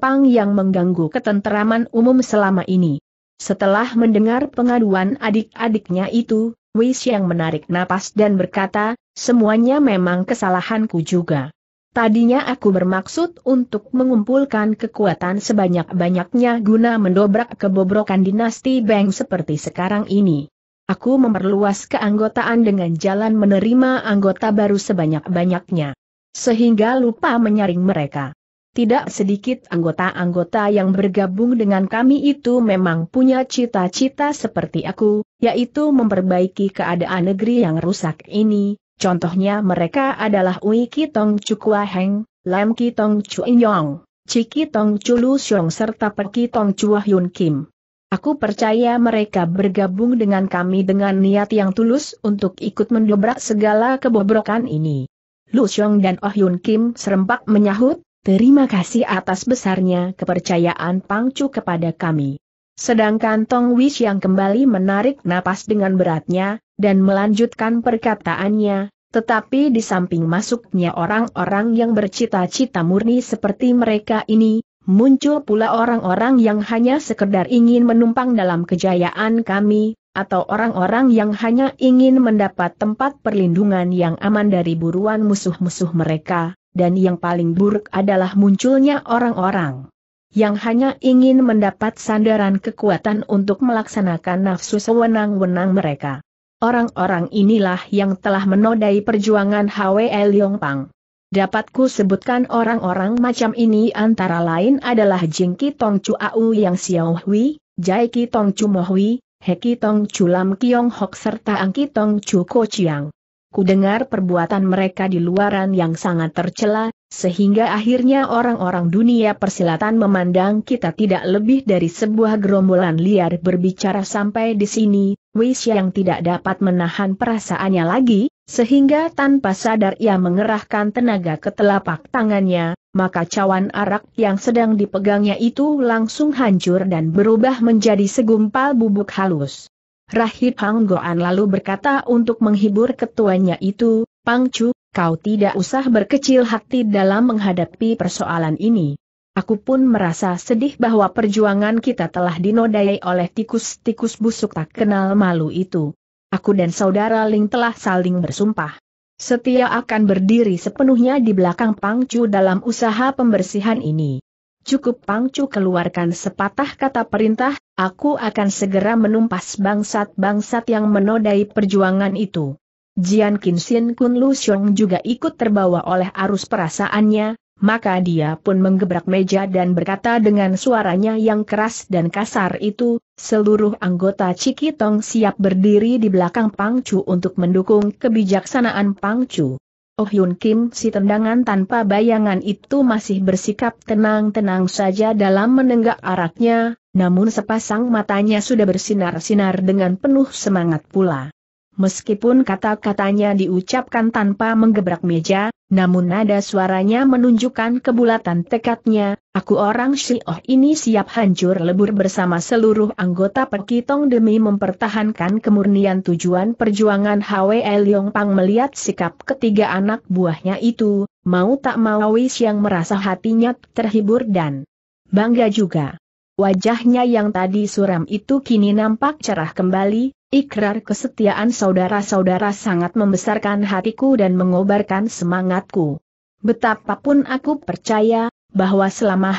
Pang yang mengganggu ketenteraman umum selama ini. Setelah mendengar pengaduan adik-adiknya itu, Wixiang menarik napas dan berkata, semuanya memang kesalahanku juga. Tadinya aku bermaksud untuk mengumpulkan kekuatan sebanyak-banyaknya guna mendobrak kebobrokan dinasti Beng seperti sekarang ini. Aku memperluas keanggotaan dengan jalan menerima anggota baru sebanyak-banyaknya. Sehingga lupa menyaring mereka. Tidak sedikit anggota-anggota yang bergabung dengan kami itu memang punya cita-cita seperti aku, yaitu memperbaiki keadaan negeri yang rusak ini, Contohnya mereka adalah Ui Kitong Chukua Heng, Lam Kitong Chuin Yong, Chi Kitong Chulu Xiong serta Per Kitong Chua ah Hyun Kim. Aku percaya mereka bergabung dengan kami dengan niat yang tulus untuk ikut mendobrak segala kebobrokan ini. Lu Xiong dan Oh Hyun Kim serempak menyahut, terima kasih atas besarnya kepercayaan Pang Chu kepada kami. Sedangkan Tong Wish yang kembali menarik napas dengan beratnya, dan melanjutkan perkataannya, tetapi di samping masuknya orang-orang yang bercita-cita murni seperti mereka ini, muncul pula orang-orang yang hanya sekedar ingin menumpang dalam kejayaan kami, atau orang-orang yang hanya ingin mendapat tempat perlindungan yang aman dari buruan musuh-musuh mereka, dan yang paling buruk adalah munculnya orang-orang yang hanya ingin mendapat sandaran kekuatan untuk melaksanakan nafsu sewenang-wenang mereka. Orang-orang inilah yang telah menodai perjuangan HWL Pang. Dapatku sebutkan orang-orang macam ini antara lain adalah Jingki Tong Chu Au Yang Xiao Hui, Jai Ki Tong Chu Mo Hui, Heki Tong Chu Lam Kiong Hok serta Angki Tong Chu Ko Chiang. Kudengar perbuatan mereka di luaran yang sangat tercela, sehingga akhirnya orang-orang dunia persilatan memandang kita tidak lebih dari sebuah gerombolan liar berbicara sampai di sini, Wei yang tidak dapat menahan perasaannya lagi, sehingga tanpa sadar ia mengerahkan tenaga ke telapak tangannya, maka cawan arak yang sedang dipegangnya itu langsung hancur dan berubah menjadi segumpal bubuk halus. Rahib Hang Goan lalu berkata untuk menghibur ketuanya itu, Pang Chu, kau tidak usah berkecil hati dalam menghadapi persoalan ini. Aku pun merasa sedih bahwa perjuangan kita telah dinodai oleh tikus-tikus busuk tak kenal malu itu. Aku dan saudara Ling telah saling bersumpah. Setia akan berdiri sepenuhnya di belakang Pangcu dalam usaha pembersihan ini. Cukup Pangcu keluarkan sepatah kata perintah, aku akan segera menumpas bangsat-bangsat yang menodai perjuangan itu. Jian Kinsin Kun Lu Xiong juga ikut terbawa oleh arus perasaannya, maka dia pun menggebrak meja dan berkata dengan suaranya yang keras dan kasar itu, seluruh anggota Tong siap berdiri di belakang Pang Chu untuk mendukung kebijaksanaan Pang Chu. Oh Yun Kim si tendangan tanpa bayangan itu masih bersikap tenang-tenang saja dalam menenggak araknya, namun sepasang matanya sudah bersinar-sinar dengan penuh semangat pula. Meskipun kata-katanya diucapkan tanpa menggebrak meja, namun nada suaranya menunjukkan kebulatan tekadnya, aku orang Syiah oh ini siap hancur lebur bersama seluruh anggota Perkitong demi mempertahankan kemurnian tujuan perjuangan HWL Pang melihat sikap ketiga anak buahnya itu, mau tak mau Wis yang merasa hatinya terhibur dan bangga juga. Wajahnya yang tadi suram itu kini nampak cerah kembali, Ikrar kesetiaan saudara-saudara sangat membesarkan hatiku dan mengobarkan semangatku. Betapapun aku percaya, bahwa selama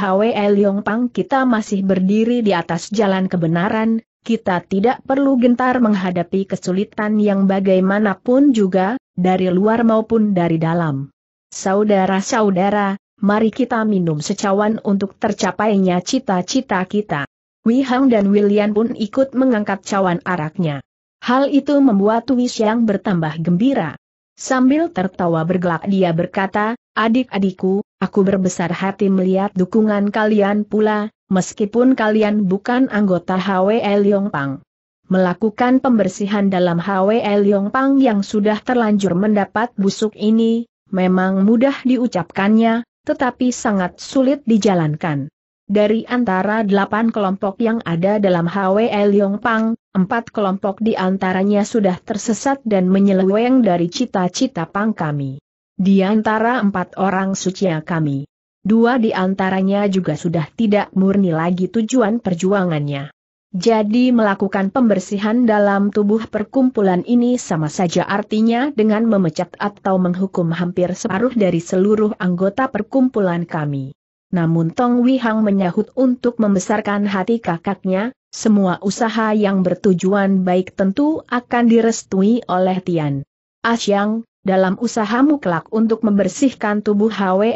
Yong Pang kita masih berdiri di atas jalan kebenaran, kita tidak perlu gentar menghadapi kesulitan yang bagaimanapun juga, dari luar maupun dari dalam. Saudara-saudara, mari kita minum secawan untuk tercapainya cita-cita kita. Wei Hang dan William pun ikut mengangkat cawan araknya. Hal itu membuat Wei Xiang bertambah gembira. Sambil tertawa bergelak dia berkata, adik-adikku, aku berbesar hati melihat dukungan kalian pula, meskipun kalian bukan anggota HWL Pang. Melakukan pembersihan dalam HWL Pang yang sudah terlanjur mendapat busuk ini, memang mudah diucapkannya, tetapi sangat sulit dijalankan. Dari antara delapan kelompok yang ada dalam HWL Yongpang, empat kelompok di antaranya sudah tersesat dan menyeleweng dari cita-cita pang kami. Di antara empat orang sucia kami. Dua di antaranya juga sudah tidak murni lagi tujuan perjuangannya. Jadi melakukan pembersihan dalam tubuh perkumpulan ini sama saja artinya dengan memecat atau menghukum hampir separuh dari seluruh anggota perkumpulan kami. Namun Tong Wihang menyahut untuk membesarkan hati kakaknya, semua usaha yang bertujuan baik tentu akan direstui oleh Tian. Asyang, ah dalam usahamu kelak untuk membersihkan tubuh Hwe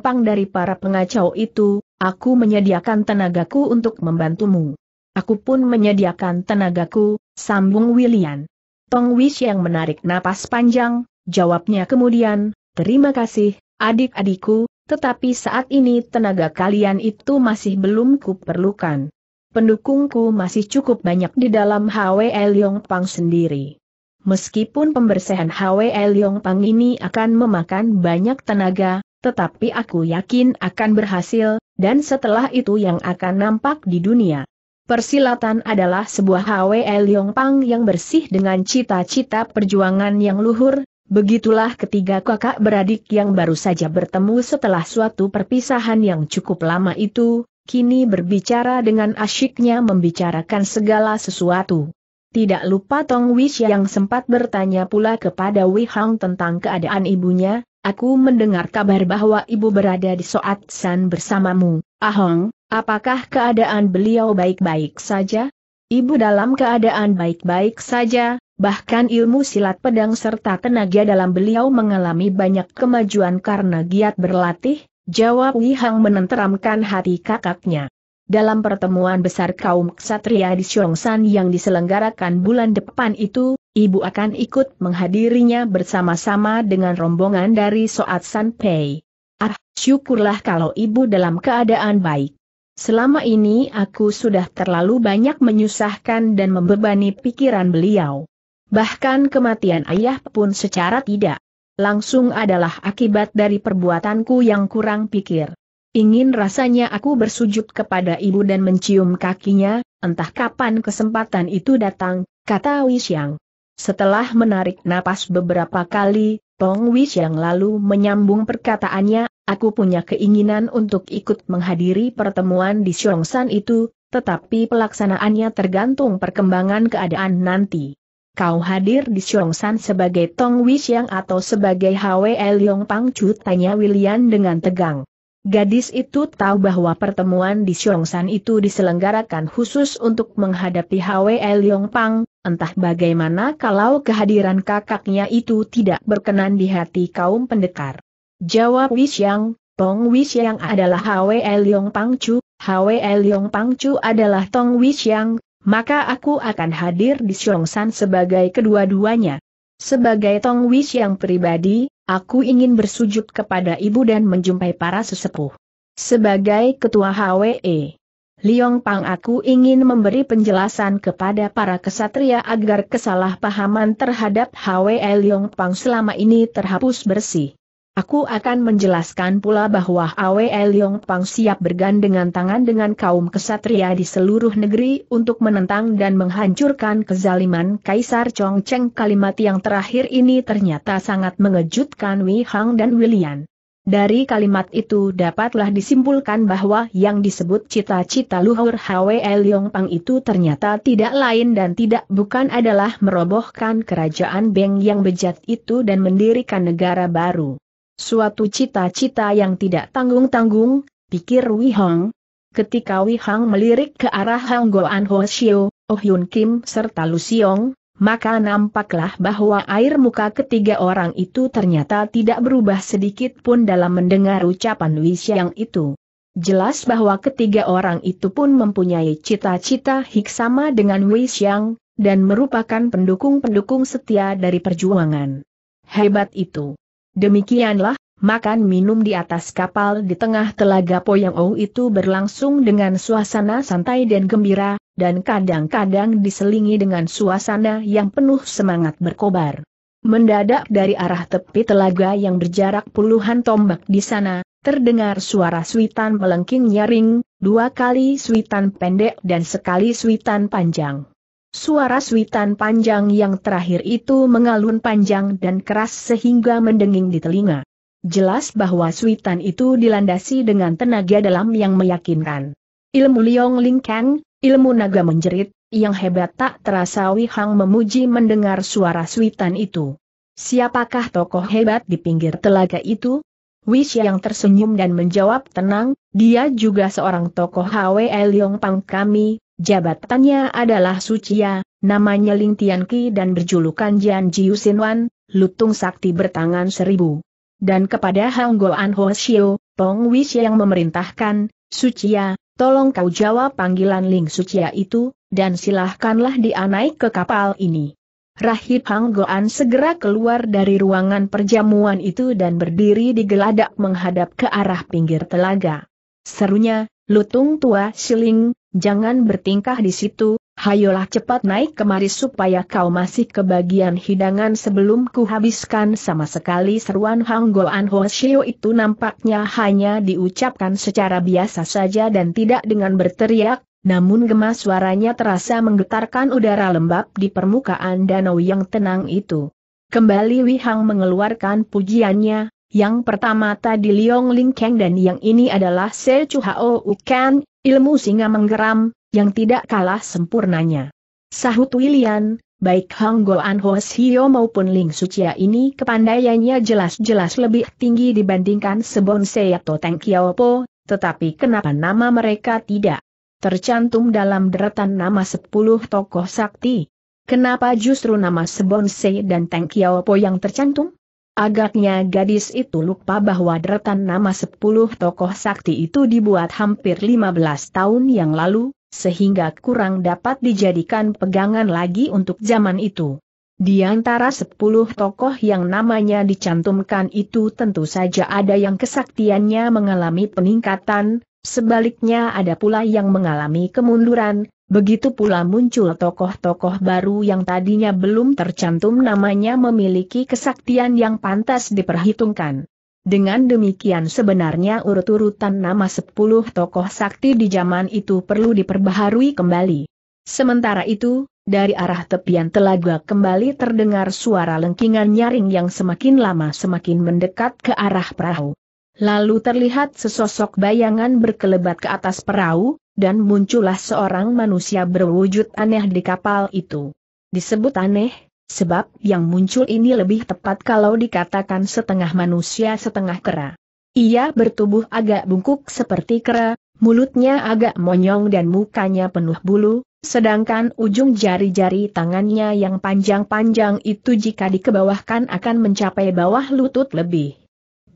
Pang dari para pengacau itu, aku menyediakan tenagaku untuk membantumu. Aku pun menyediakan tenagaku, sambung William. Tong Wish yang menarik napas panjang, jawabnya kemudian, terima kasih, adik-adikku, tetapi saat ini tenaga kalian itu masih belum kuperlukan. Pendukungku masih cukup banyak di dalam HWL Yongpang sendiri. Meskipun pembersihan HWL Yongpang ini akan memakan banyak tenaga, tetapi aku yakin akan berhasil, dan setelah itu yang akan nampak di dunia. Persilatan adalah sebuah HWL Yongpang yang bersih dengan cita-cita perjuangan yang luhur, Begitulah ketiga kakak beradik yang baru saja bertemu setelah suatu perpisahan yang cukup lama itu, kini berbicara dengan asyiknya membicarakan segala sesuatu. Tidak lupa Tong Wish yang sempat bertanya pula kepada Wei Hang tentang keadaan ibunya, aku mendengar kabar bahwa ibu berada di Soat San bersamamu, Ahong, apakah keadaan beliau baik-baik saja? Ibu dalam keadaan baik-baik saja, Bahkan ilmu silat pedang serta tenaga dalam beliau mengalami banyak kemajuan karena giat berlatih, jawab Wi Hang menenteramkan hati kakaknya. Dalam pertemuan besar kaum ksatria di Xiongshan yang diselenggarakan bulan depan itu, ibu akan ikut menghadirinya bersama-sama dengan rombongan dari Soat San Pei. Ah, syukurlah kalau ibu dalam keadaan baik. Selama ini aku sudah terlalu banyak menyusahkan dan membebani pikiran beliau. Bahkan kematian ayah pun secara tidak langsung adalah akibat dari perbuatanku yang kurang pikir. Ingin rasanya aku bersujud kepada ibu dan mencium kakinya, entah kapan kesempatan itu datang, kata Wisyang. Setelah menarik napas beberapa kali, Tong Wisyang lalu menyambung perkataannya, aku punya keinginan untuk ikut menghadiri pertemuan di Xiongsan itu, tetapi pelaksanaannya tergantung perkembangan keadaan nanti kau hadir di Xiongsan sebagai Tong Wixiang atau sebagai Hwe Leong Pang Tanya William dengan tegang. Gadis itu tahu bahwa pertemuan di Xiongsan itu diselenggarakan khusus untuk menghadapi Hwe Leong Pang, entah bagaimana kalau kehadiran kakaknya itu tidak berkenan di hati kaum pendekar. Jawab Wixiang, Tong Wixiang adalah Hwe Leong Pang Chu, Hwe Leong Pang adalah Tong Wixiang maka aku akan hadir di Xiongsan sebagai kedua-duanya. Sebagai Tong Wish yang pribadi, aku ingin bersujud kepada ibu dan menjumpai para sesepuh. Sebagai ketua HWE, Liong Pang aku ingin memberi penjelasan kepada para kesatria agar kesalahpahaman terhadap HWE Liong Pang selama ini terhapus bersih. Aku akan menjelaskan pula bahwa Awe Yong Pang siap bergandengan tangan dengan kaum kesatria di seluruh negeri untuk menentang dan menghancurkan kezaliman Kaisar Chong Cheng. kalimat yang terakhir ini ternyata sangat mengejutkan Wei Hang dan William. Dari kalimat itu dapatlah disimpulkan bahwa yang disebut cita-cita luhur Hwe Yong Pang itu ternyata tidak lain dan tidak bukan adalah merobohkan kerajaan Beng yang bejat itu dan mendirikan negara baru. Suatu cita-cita yang tidak tanggung-tanggung, pikir Wei Hong. Ketika Wei Hong melirik ke arah Hang Goan Ho Xiu, Oh Yun Kim serta Lu Xiong, maka nampaklah bahwa air muka ketiga orang itu ternyata tidak berubah sedikit pun dalam mendengar ucapan Wei Xiang itu. Jelas bahwa ketiga orang itu pun mempunyai cita-cita hik sama dengan Wei Xiang, dan merupakan pendukung-pendukung setia dari perjuangan. Hebat itu. Demikianlah, makan minum di atas kapal di tengah telaga Poyang itu berlangsung dengan suasana santai dan gembira, dan kadang-kadang diselingi dengan suasana yang penuh semangat berkobar. Mendadak dari arah tepi telaga yang berjarak puluhan tombak di sana, terdengar suara suitan melengking nyaring, dua kali suitan pendek dan sekali suitan panjang. Suara suitan panjang yang terakhir itu mengalun panjang dan keras sehingga mendenging di telinga. Jelas bahwa suitan itu dilandasi dengan tenaga dalam yang meyakinkan. Ilmu Liong Ling Kang, ilmu naga menjerit, yang hebat tak terasa Hang memuji mendengar suara suitan itu. Siapakah tokoh hebat di pinggir telaga itu? Wish yang tersenyum dan menjawab tenang, dia juga seorang tokoh Hwe Liong Pang kami, Jabatannya adalah Sucia, namanya Ling Tianqi dan berjulukan Jian Jiu Sinwan, lutung sakti bertangan seribu. Dan kepada Hang Goan Ho Xiu, Pong Wish yang memerintahkan, Sucia, tolong kau jawab panggilan Ling Sucia itu, dan silahkanlah dia naik ke kapal ini. Rahib Hang Goan segera keluar dari ruangan perjamuan itu dan berdiri di geladak menghadap ke arah pinggir telaga. Serunya, Lutung tua siling, jangan bertingkah di situ, hayolah cepat naik kemari supaya kau masih kebagian hidangan sebelum kuhabiskan sama sekali seruan Hang Goan Ho Shio itu nampaknya hanya diucapkan secara biasa saja dan tidak dengan berteriak, namun gemas suaranya terasa menggetarkan udara lembab di permukaan danau yang tenang itu. Kembali Wihang mengeluarkan pujiannya, yang pertama tadi Liong Ling Keng dan yang ini adalah Se Chu Hao Ukan, ilmu singa menggeram, yang tidak kalah sempurnanya. Sahut William, baik Hang Goan Ho Sio maupun Ling Sucia ini kepandaiannya jelas-jelas lebih tinggi dibandingkan Sebonse atau Teng Po, tetapi kenapa nama mereka tidak tercantum dalam deretan nama sepuluh tokoh sakti? Kenapa justru nama Sebonse dan Teng Po yang tercantum? Agaknya gadis itu lupa bahwa deretan nama sepuluh tokoh sakti itu dibuat hampir lima belas tahun yang lalu, sehingga kurang dapat dijadikan pegangan lagi untuk zaman itu. Di antara sepuluh tokoh yang namanya dicantumkan itu tentu saja ada yang kesaktiannya mengalami peningkatan, sebaliknya ada pula yang mengalami kemunduran, Begitu pula muncul tokoh-tokoh baru yang tadinya belum tercantum namanya memiliki kesaktian yang pantas diperhitungkan. Dengan demikian sebenarnya urut-urutan nama 10 tokoh sakti di zaman itu perlu diperbaharui kembali. Sementara itu, dari arah tepian telaga kembali terdengar suara lengkingan nyaring yang semakin lama semakin mendekat ke arah perahu. Lalu terlihat sesosok bayangan berkelebat ke atas perahu, dan muncullah seorang manusia berwujud aneh di kapal itu. Disebut aneh, sebab yang muncul ini lebih tepat kalau dikatakan setengah manusia setengah kera. Ia bertubuh agak bungkuk seperti kera, mulutnya agak monyong dan mukanya penuh bulu, sedangkan ujung jari-jari tangannya yang panjang-panjang itu jika dikebawahkan akan mencapai bawah lutut lebih.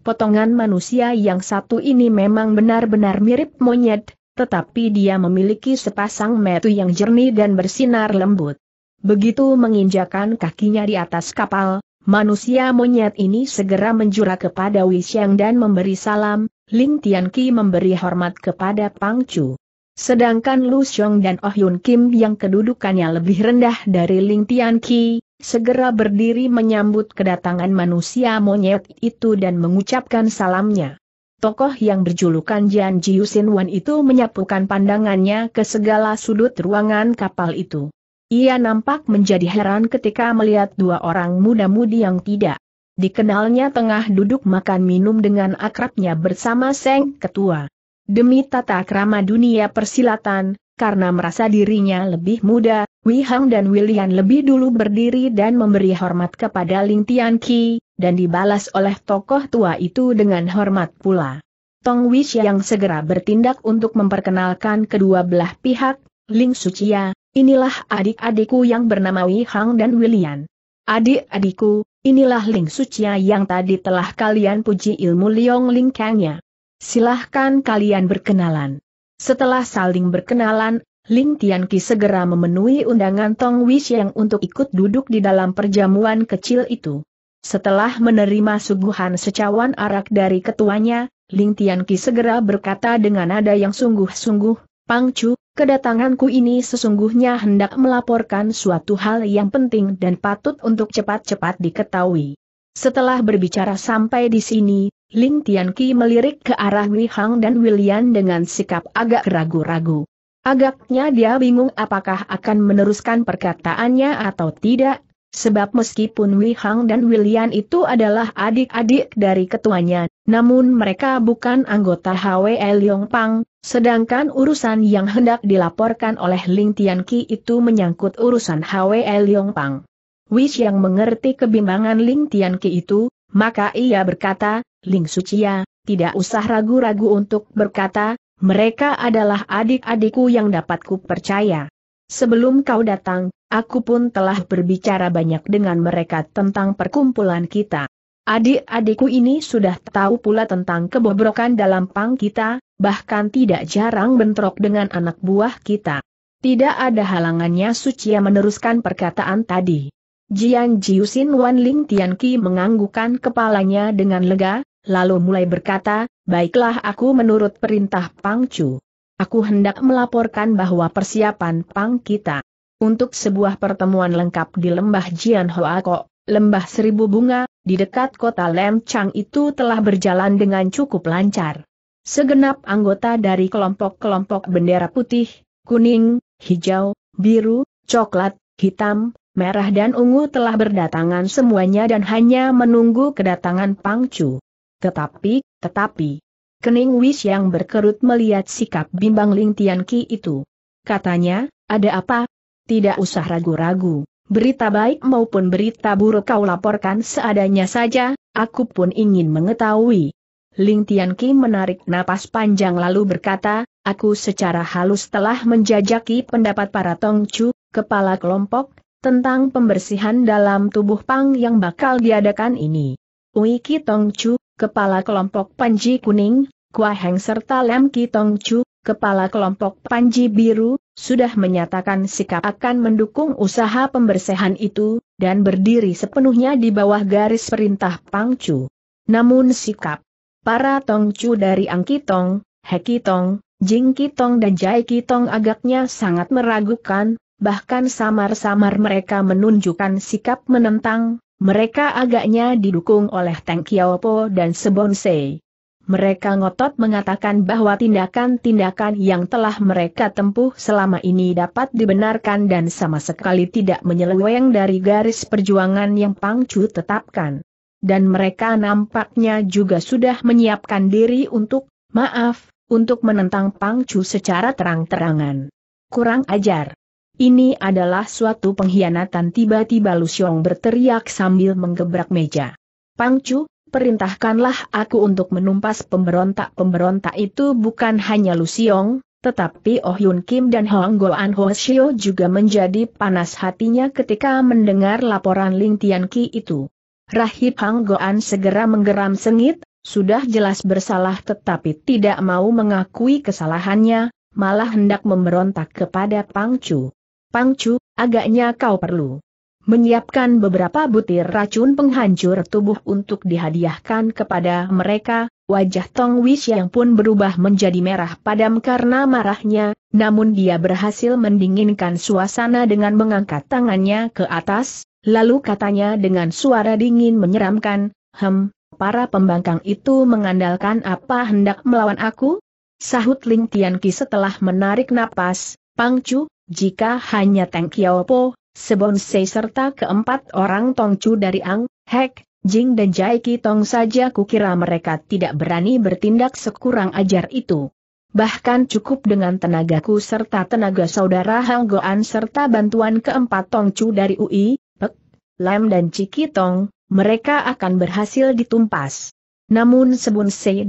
Potongan manusia yang satu ini memang benar-benar mirip monyet, tetapi dia memiliki sepasang metu yang jernih dan bersinar lembut. Begitu menginjakan kakinya di atas kapal, manusia monyet ini segera menjura kepada Wisiang dan memberi salam, Ling Tianqi memberi hormat kepada Pang Chu. Sedangkan Lu Xiong dan Oh Yun Kim yang kedudukannya lebih rendah dari Ling Tianqi, segera berdiri menyambut kedatangan manusia monyet itu dan mengucapkan salamnya tokoh yang berjulukan Jian Jiusin Wan itu menyapukan pandangannya ke segala sudut ruangan kapal itu. Ia nampak menjadi heran ketika melihat dua orang muda-mudi yang tidak dikenalnya tengah duduk makan minum dengan akrabnya bersama Seng Ketua. Demi tata krama dunia persilatan, karena merasa dirinya lebih muda, Wei Hang dan William lebih dulu berdiri dan memberi hormat kepada Ling Tian Qi, dan dibalas oleh tokoh tua itu dengan hormat pula. Tong Wish yang segera bertindak untuk memperkenalkan kedua belah pihak, Ling Suciya, inilah adik-adikku yang bernama Wei Hang dan William. Adik-adikku, inilah Ling Suciya yang tadi telah kalian puji ilmu Liong Ling Kangnya. Silahkan kalian berkenalan. Setelah saling berkenalan, Ling Tianqi segera memenuhi undangan Tong Wish yang untuk ikut duduk di dalam perjamuan kecil itu. Setelah menerima suguhan secawan arak dari ketuanya, Ling Tianqi segera berkata dengan nada yang sungguh-sungguh, Pang Chu, kedatanganku ini sesungguhnya hendak melaporkan suatu hal yang penting dan patut untuk cepat-cepat diketahui. Setelah berbicara sampai di sini, Ling Tianqi melirik ke arah Wei Hang dan William dengan sikap agak ragu-ragu. Agaknya dia bingung apakah akan meneruskan perkataannya atau tidak, Sebab meskipun Wei Hang dan William itu adalah adik-adik dari ketuanya, namun mereka bukan anggota HWL Pang, sedangkan urusan yang hendak dilaporkan oleh Ling Tianqi itu menyangkut urusan HWL Pang. Wei yang mengerti kebimbangan Ling Tianqi itu, maka ia berkata, Ling Sucia, tidak usah ragu-ragu untuk berkata, mereka adalah adik-adikku yang dapatku percaya. Sebelum kau datang, aku pun telah berbicara banyak dengan mereka tentang perkumpulan kita. Adik-adikku ini sudah tahu pula tentang kebobrokan dalam pang kita, bahkan tidak jarang bentrok dengan anak buah kita. Tidak ada halangannya Sucia meneruskan perkataan tadi. Jian Jiusin Wan Ling Tianqi menganggukan kepalanya dengan lega, lalu mulai berkata, Baiklah aku menurut perintah Pang Chu. Aku hendak melaporkan bahwa persiapan pang kita untuk sebuah pertemuan lengkap di lembah Jianhoako, lembah seribu bunga, di dekat kota Lemchang itu telah berjalan dengan cukup lancar. Segenap anggota dari kelompok-kelompok bendera putih, kuning, hijau, biru, coklat, hitam, merah dan ungu telah berdatangan semuanya dan hanya menunggu kedatangan Pangcu. Tetapi, tetapi, Kening Wis yang berkerut melihat sikap bimbang Ling Tian Ki itu. Katanya, ada apa? Tidak usah ragu-ragu, berita baik maupun berita buruk kau laporkan seadanya saja, aku pun ingin mengetahui. Ling Tian Ki menarik napas panjang lalu berkata, aku secara halus telah menjajaki pendapat para Tong Chu, kepala kelompok, tentang pembersihan dalam tubuh Pang yang bakal diadakan ini. Wiki Chu, kepala kelompok Panji Kuning, Kua Heng serta Lam Kitong Chu, kepala kelompok Panji Biru, sudah menyatakan sikap akan mendukung usaha pembersihan itu, dan berdiri sepenuhnya di bawah garis perintah Pang Chu. Namun sikap para Tong Chu dari Ang He Tong, Jing Kitong dan Jai Kitong agaknya sangat meragukan, bahkan samar-samar mereka menunjukkan sikap menentang, mereka agaknya didukung oleh Teng Po dan Sebon Sei mereka ngotot mengatakan bahwa tindakan-tindakan yang telah mereka tempuh selama ini dapat dibenarkan dan sama sekali tidak menyeleweng dari garis perjuangan yang Pangcu tetapkan. Dan mereka nampaknya juga sudah menyiapkan diri untuk, maaf, untuk menentang Pangcu secara terang-terangan. Kurang ajar. Ini adalah suatu pengkhianatan tiba-tiba Lusyong berteriak sambil menggebrak meja. Pangcu, perintahkanlah aku untuk menumpas pemberontak-pemberontak itu bukan hanya Lu Xiong, tetapi Oh Yun Kim dan Hong Goan Ho Shio juga menjadi panas hatinya ketika mendengar laporan Ling Tian Ki itu. Rahib Hong Goan segera menggeram sengit, sudah jelas bersalah tetapi tidak mau mengakui kesalahannya, malah hendak memberontak kepada Pang Chu. Pang Chu, agaknya kau perlu menyiapkan beberapa butir racun penghancur tubuh untuk dihadiahkan kepada mereka, wajah Tong yang pun berubah menjadi merah padam karena marahnya, namun dia berhasil mendinginkan suasana dengan mengangkat tangannya ke atas, lalu katanya dengan suara dingin menyeramkan, Hem, para pembangkang itu mengandalkan apa hendak melawan aku? Sahut Ling Tianqi setelah menarik napas, Pangcu, jika hanya Teng Po. Sebonsei serta keempat orang Tongcu dari Ang, Hek, Jing dan Jai Kitong saja kukira mereka tidak berani bertindak sekurang ajar itu. Bahkan cukup dengan tenagaku serta tenaga saudara Hang Goan serta bantuan keempat Tongcu dari UI, Pek, Lam dan Cikitong, mereka akan berhasil ditumpas. Namun se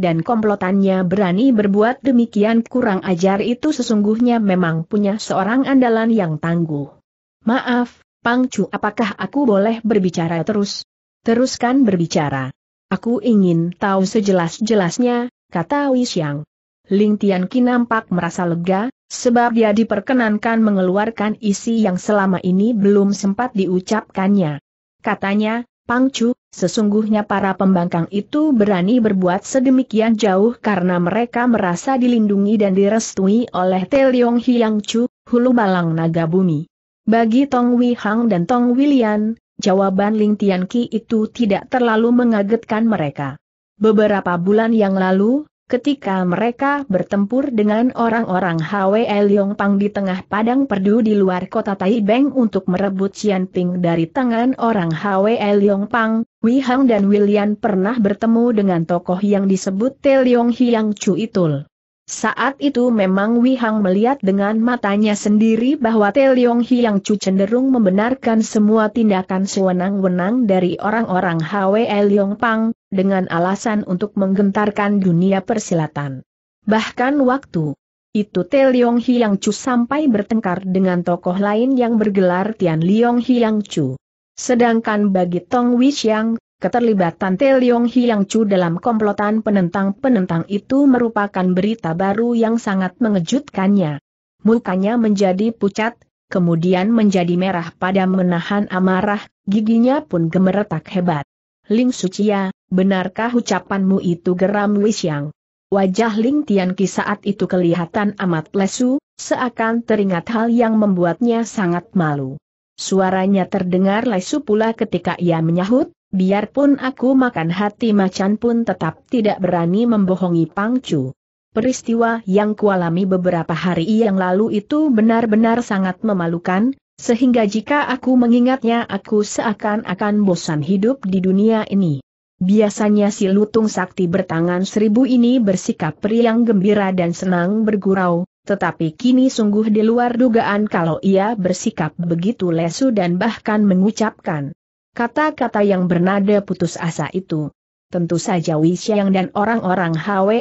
dan komplotannya berani berbuat demikian kurang ajar itu sesungguhnya memang punya seorang andalan yang tangguh. Maaf, Pangcu apakah aku boleh berbicara terus? Teruskan berbicara. Aku ingin tahu sejelas-jelasnya, kata Wisyang. Ling Tianqi nampak merasa lega, sebab dia diperkenankan mengeluarkan isi yang selama ini belum sempat diucapkannya. Katanya, Pangcu, sesungguhnya para pembangkang itu berani berbuat sedemikian jauh karena mereka merasa dilindungi dan direstui oleh Teliong Hiang Chu, hulu balang naga bumi. Bagi Tong Wei Hang dan Tong William, jawaban Ling Tian Ki itu tidak terlalu mengagetkan mereka. Beberapa bulan yang lalu, ketika mereka bertempur dengan orang-orang Hwe Liong Pang di tengah padang perdu di luar kota Taibeng untuk merebut Xian Ping dari tangan orang Hwe Liong Pang, Wei Hang dan William pernah bertemu dengan tokoh yang disebut Te Leong Hiang Chu Itul. Saat itu memang Hang melihat dengan matanya sendiri bahwa Te Leong Hiang Chu cenderung membenarkan semua tindakan sewenang-wenang dari orang-orang Hwe Leong Pang, dengan alasan untuk menggentarkan dunia persilatan. Bahkan waktu itu Te Leong Hiang Chu sampai bertengkar dengan tokoh lain yang bergelar Tian Leong Hiang Chu. Sedangkan bagi Tong Wishang, Keterlibatan Yong Hiang Chu dalam komplotan penentang-penentang itu merupakan berita baru yang sangat mengejutkannya. Mukanya menjadi pucat, kemudian menjadi merah pada menahan amarah, giginya pun gemeretak hebat. Ling Sucia, benarkah ucapanmu itu geram Wisyang? Wajah Ling Tianqi saat itu kelihatan amat lesu, seakan teringat hal yang membuatnya sangat malu. Suaranya terdengar lesu pula ketika ia menyahut, biarpun aku makan hati macan pun tetap tidak berani membohongi Pangcu. Peristiwa yang kualami beberapa hari yang lalu itu benar-benar sangat memalukan, sehingga jika aku mengingatnya aku seakan-akan bosan hidup di dunia ini. Biasanya si lutung sakti bertangan seribu ini bersikap periang gembira dan senang bergurau, tetapi kini sungguh di luar dugaan kalau ia bersikap begitu lesu dan bahkan mengucapkan Kata-kata yang bernada putus asa itu. Tentu saja Yang dan orang-orang Hwe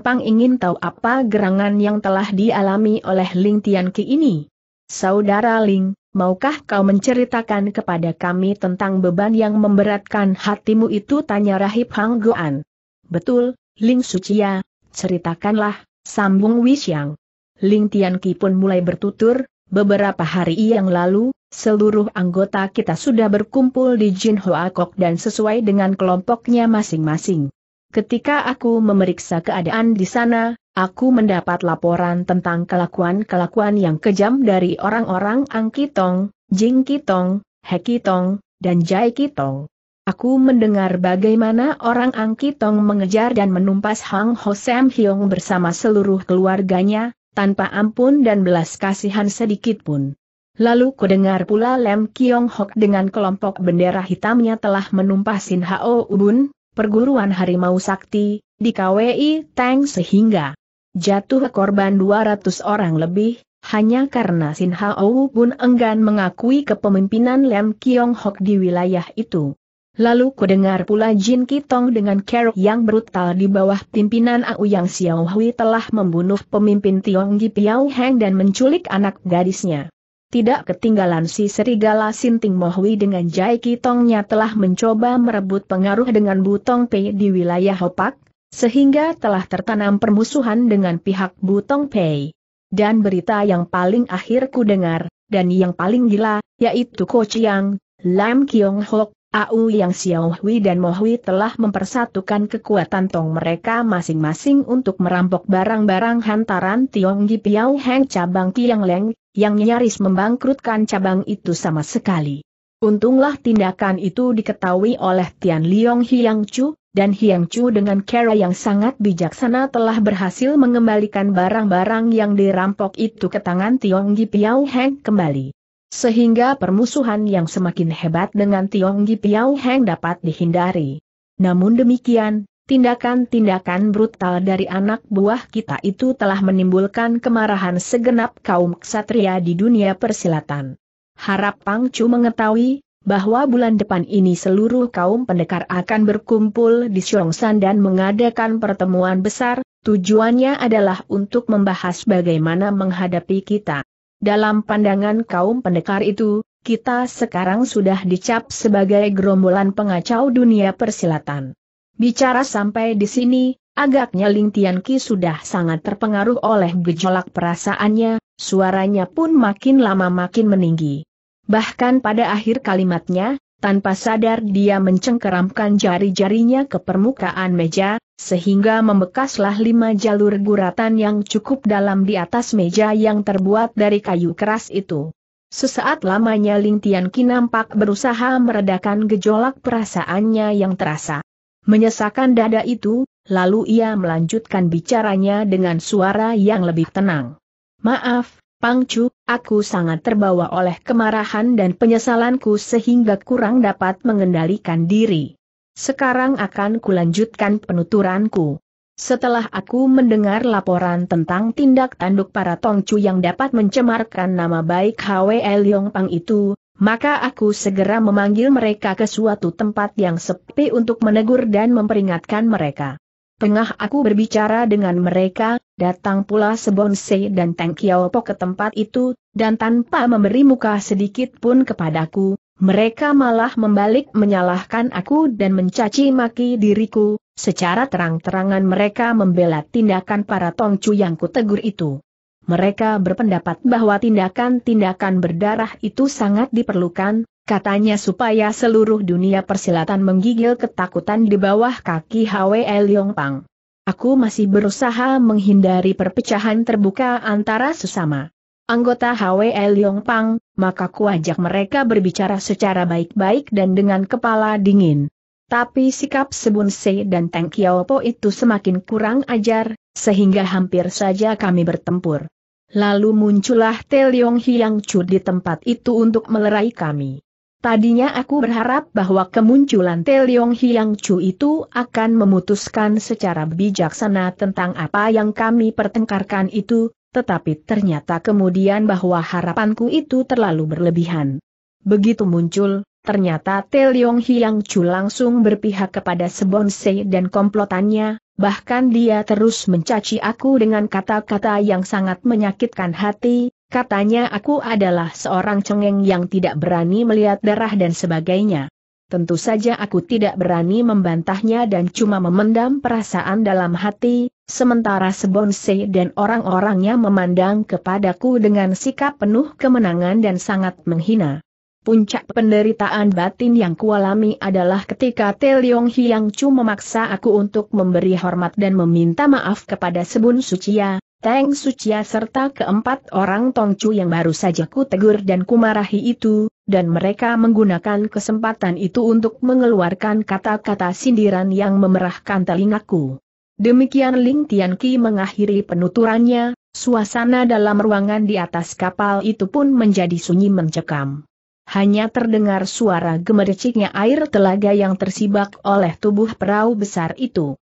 Pang ingin tahu apa gerangan yang telah dialami oleh Ling Tianqi ini. Saudara Ling, maukah kau menceritakan kepada kami tentang beban yang memberatkan hatimu itu? Tanya Rahib Hang Goan. Betul, Ling Suciya, ceritakanlah, sambung Wisiang. Ling Tianqi pun mulai bertutur, beberapa hari yang lalu, Seluruh anggota kita sudah berkumpul di Jin Hoa Kok dan sesuai dengan kelompoknya masing-masing. Ketika aku memeriksa keadaan di sana, aku mendapat laporan tentang kelakuan-kelakuan yang kejam dari orang-orang Ang Kitong, Jing Kitong, He Kitong, dan Jai Kitong. Aku mendengar bagaimana orang Ang Kitong mengejar dan menumpas Hang Ho Sam Hyong bersama seluruh keluarganya, tanpa ampun dan belas kasihan sedikitpun. Lalu kudengar pula Lem Kiong Hok dengan kelompok bendera hitamnya telah menumpah Sin Hao Ubun, perguruan harimau sakti, di KWI Tang sehingga jatuh korban 200 orang lebih, hanya karena Sin Hao Ubun enggan mengakui kepemimpinan Lem Kiong Hok di wilayah itu. Lalu kudengar pula Jin Kitong dengan Kero yang brutal di bawah pimpinan Au Yang Xiao Hui telah membunuh pemimpin Tionggi Gi Piao Heng dan menculik anak gadisnya. Tidak ketinggalan si serigala Sinting Mohwi dengan Jai Kitongnya telah mencoba merebut pengaruh dengan Butong Pei di wilayah Hopak, sehingga telah tertanam permusuhan dengan pihak Butong Pei. Dan berita yang paling akhir ku dengar, dan yang paling gila, yaitu Ko Chiang, Lam Kiong Hok, Au Yang Xiao Hui dan Mohwi telah mempersatukan kekuatan tong mereka masing-masing untuk merampok barang-barang hantaran Tionggi Piao Heng cabang Kiang Leng, yang nyaris membangkrutkan cabang itu sama sekali. Untunglah tindakan itu diketahui oleh Tian Liong Hiang Chu, dan Hiang Chu dengan cara yang sangat bijaksana telah berhasil mengembalikan barang-barang yang dirampok itu ke tangan Tiong Gi Piao Heng kembali. Sehingga permusuhan yang semakin hebat dengan Tiong Gi Piao Heng dapat dihindari. Namun demikian, Tindakan-tindakan brutal dari anak buah kita itu telah menimbulkan kemarahan segenap kaum ksatria di dunia persilatan. Harap Pangcu mengetahui bahwa bulan depan ini seluruh kaum pendekar akan berkumpul di Syongsan dan mengadakan pertemuan besar, tujuannya adalah untuk membahas bagaimana menghadapi kita. Dalam pandangan kaum pendekar itu, kita sekarang sudah dicap sebagai gerombolan pengacau dunia persilatan. Bicara sampai di sini, agaknya Ling Tian sudah sangat terpengaruh oleh gejolak perasaannya, suaranya pun makin lama makin meninggi. Bahkan pada akhir kalimatnya, tanpa sadar dia mencengkeramkan jari-jarinya ke permukaan meja, sehingga membekaslah lima jalur guratan yang cukup dalam di atas meja yang terbuat dari kayu keras itu. Sesaat lamanya Ling Tian nampak berusaha meredakan gejolak perasaannya yang terasa menyesakan dada itu, lalu ia melanjutkan bicaranya dengan suara yang lebih tenang. Maaf, Pangcu, aku sangat terbawa oleh kemarahan dan penyesalanku sehingga kurang dapat mengendalikan diri. Sekarang akan kulanjutkan penuturanku. Setelah aku mendengar laporan tentang tindak tanduk para Tongcu yang dapat mencemarkan nama baik Hwe Leong Pang itu, maka aku segera memanggil mereka ke suatu tempat yang sepi untuk menegur dan memperingatkan mereka. Tengah aku berbicara dengan mereka, datang pula Sebonse dan Teng Kiaopo ke tempat itu, dan tanpa memberi muka sedikit pun kepadaku, mereka malah membalik menyalahkan aku dan mencaci maki diriku, secara terang-terangan mereka membela tindakan para tongcu yang kutegur itu. Mereka berpendapat bahwa tindakan-tindakan berdarah itu sangat diperlukan, katanya supaya seluruh dunia persilatan menggigil ketakutan di bawah kaki HWL Pang. Aku masih berusaha menghindari perpecahan terbuka antara sesama anggota HWL Pang, maka kuajak mereka berbicara secara baik-baik dan dengan kepala dingin. Tapi sikap Sebun Se dan Teng Kiaopo itu semakin kurang ajar, sehingga hampir saja kami bertempur. Lalu muncullah Teliong Hiang Chu di tempat itu untuk melerai kami. Tadinya aku berharap bahwa kemunculan Teliong Hiang Chu itu akan memutuskan secara bijaksana tentang apa yang kami pertengkarkan itu, tetapi ternyata kemudian bahwa harapanku itu terlalu berlebihan. Begitu muncul, ternyata Teliong Hiang Chu langsung berpihak kepada Sebonsei dan komplotannya, bahkan dia terus mencaci aku dengan kata-kata yang sangat menyakitkan hati, katanya aku adalah seorang cengeng yang tidak berani melihat darah dan sebagainya. Tentu saja aku tidak berani membantahnya dan cuma memendam perasaan dalam hati, sementara Sebonse dan orang-orangnya memandang kepadaku dengan sikap penuh kemenangan dan sangat menghina. Puncak penderitaan batin yang kualami adalah ketika Teliong Hiang Chu memaksa aku untuk memberi hormat dan meminta maaf kepada Sebun Sucia, Teng Sucia serta keempat orang Tong Chu yang baru saja ku tegur dan kumarahi itu, dan mereka menggunakan kesempatan itu untuk mengeluarkan kata-kata sindiran yang memerahkan telingaku. Demikian Ling Tian Tianqi mengakhiri penuturannya, suasana dalam ruangan di atas kapal itu pun menjadi sunyi mencekam hanya terdengar suara gemericiknya air telaga yang tersibak oleh tubuh perahu besar itu.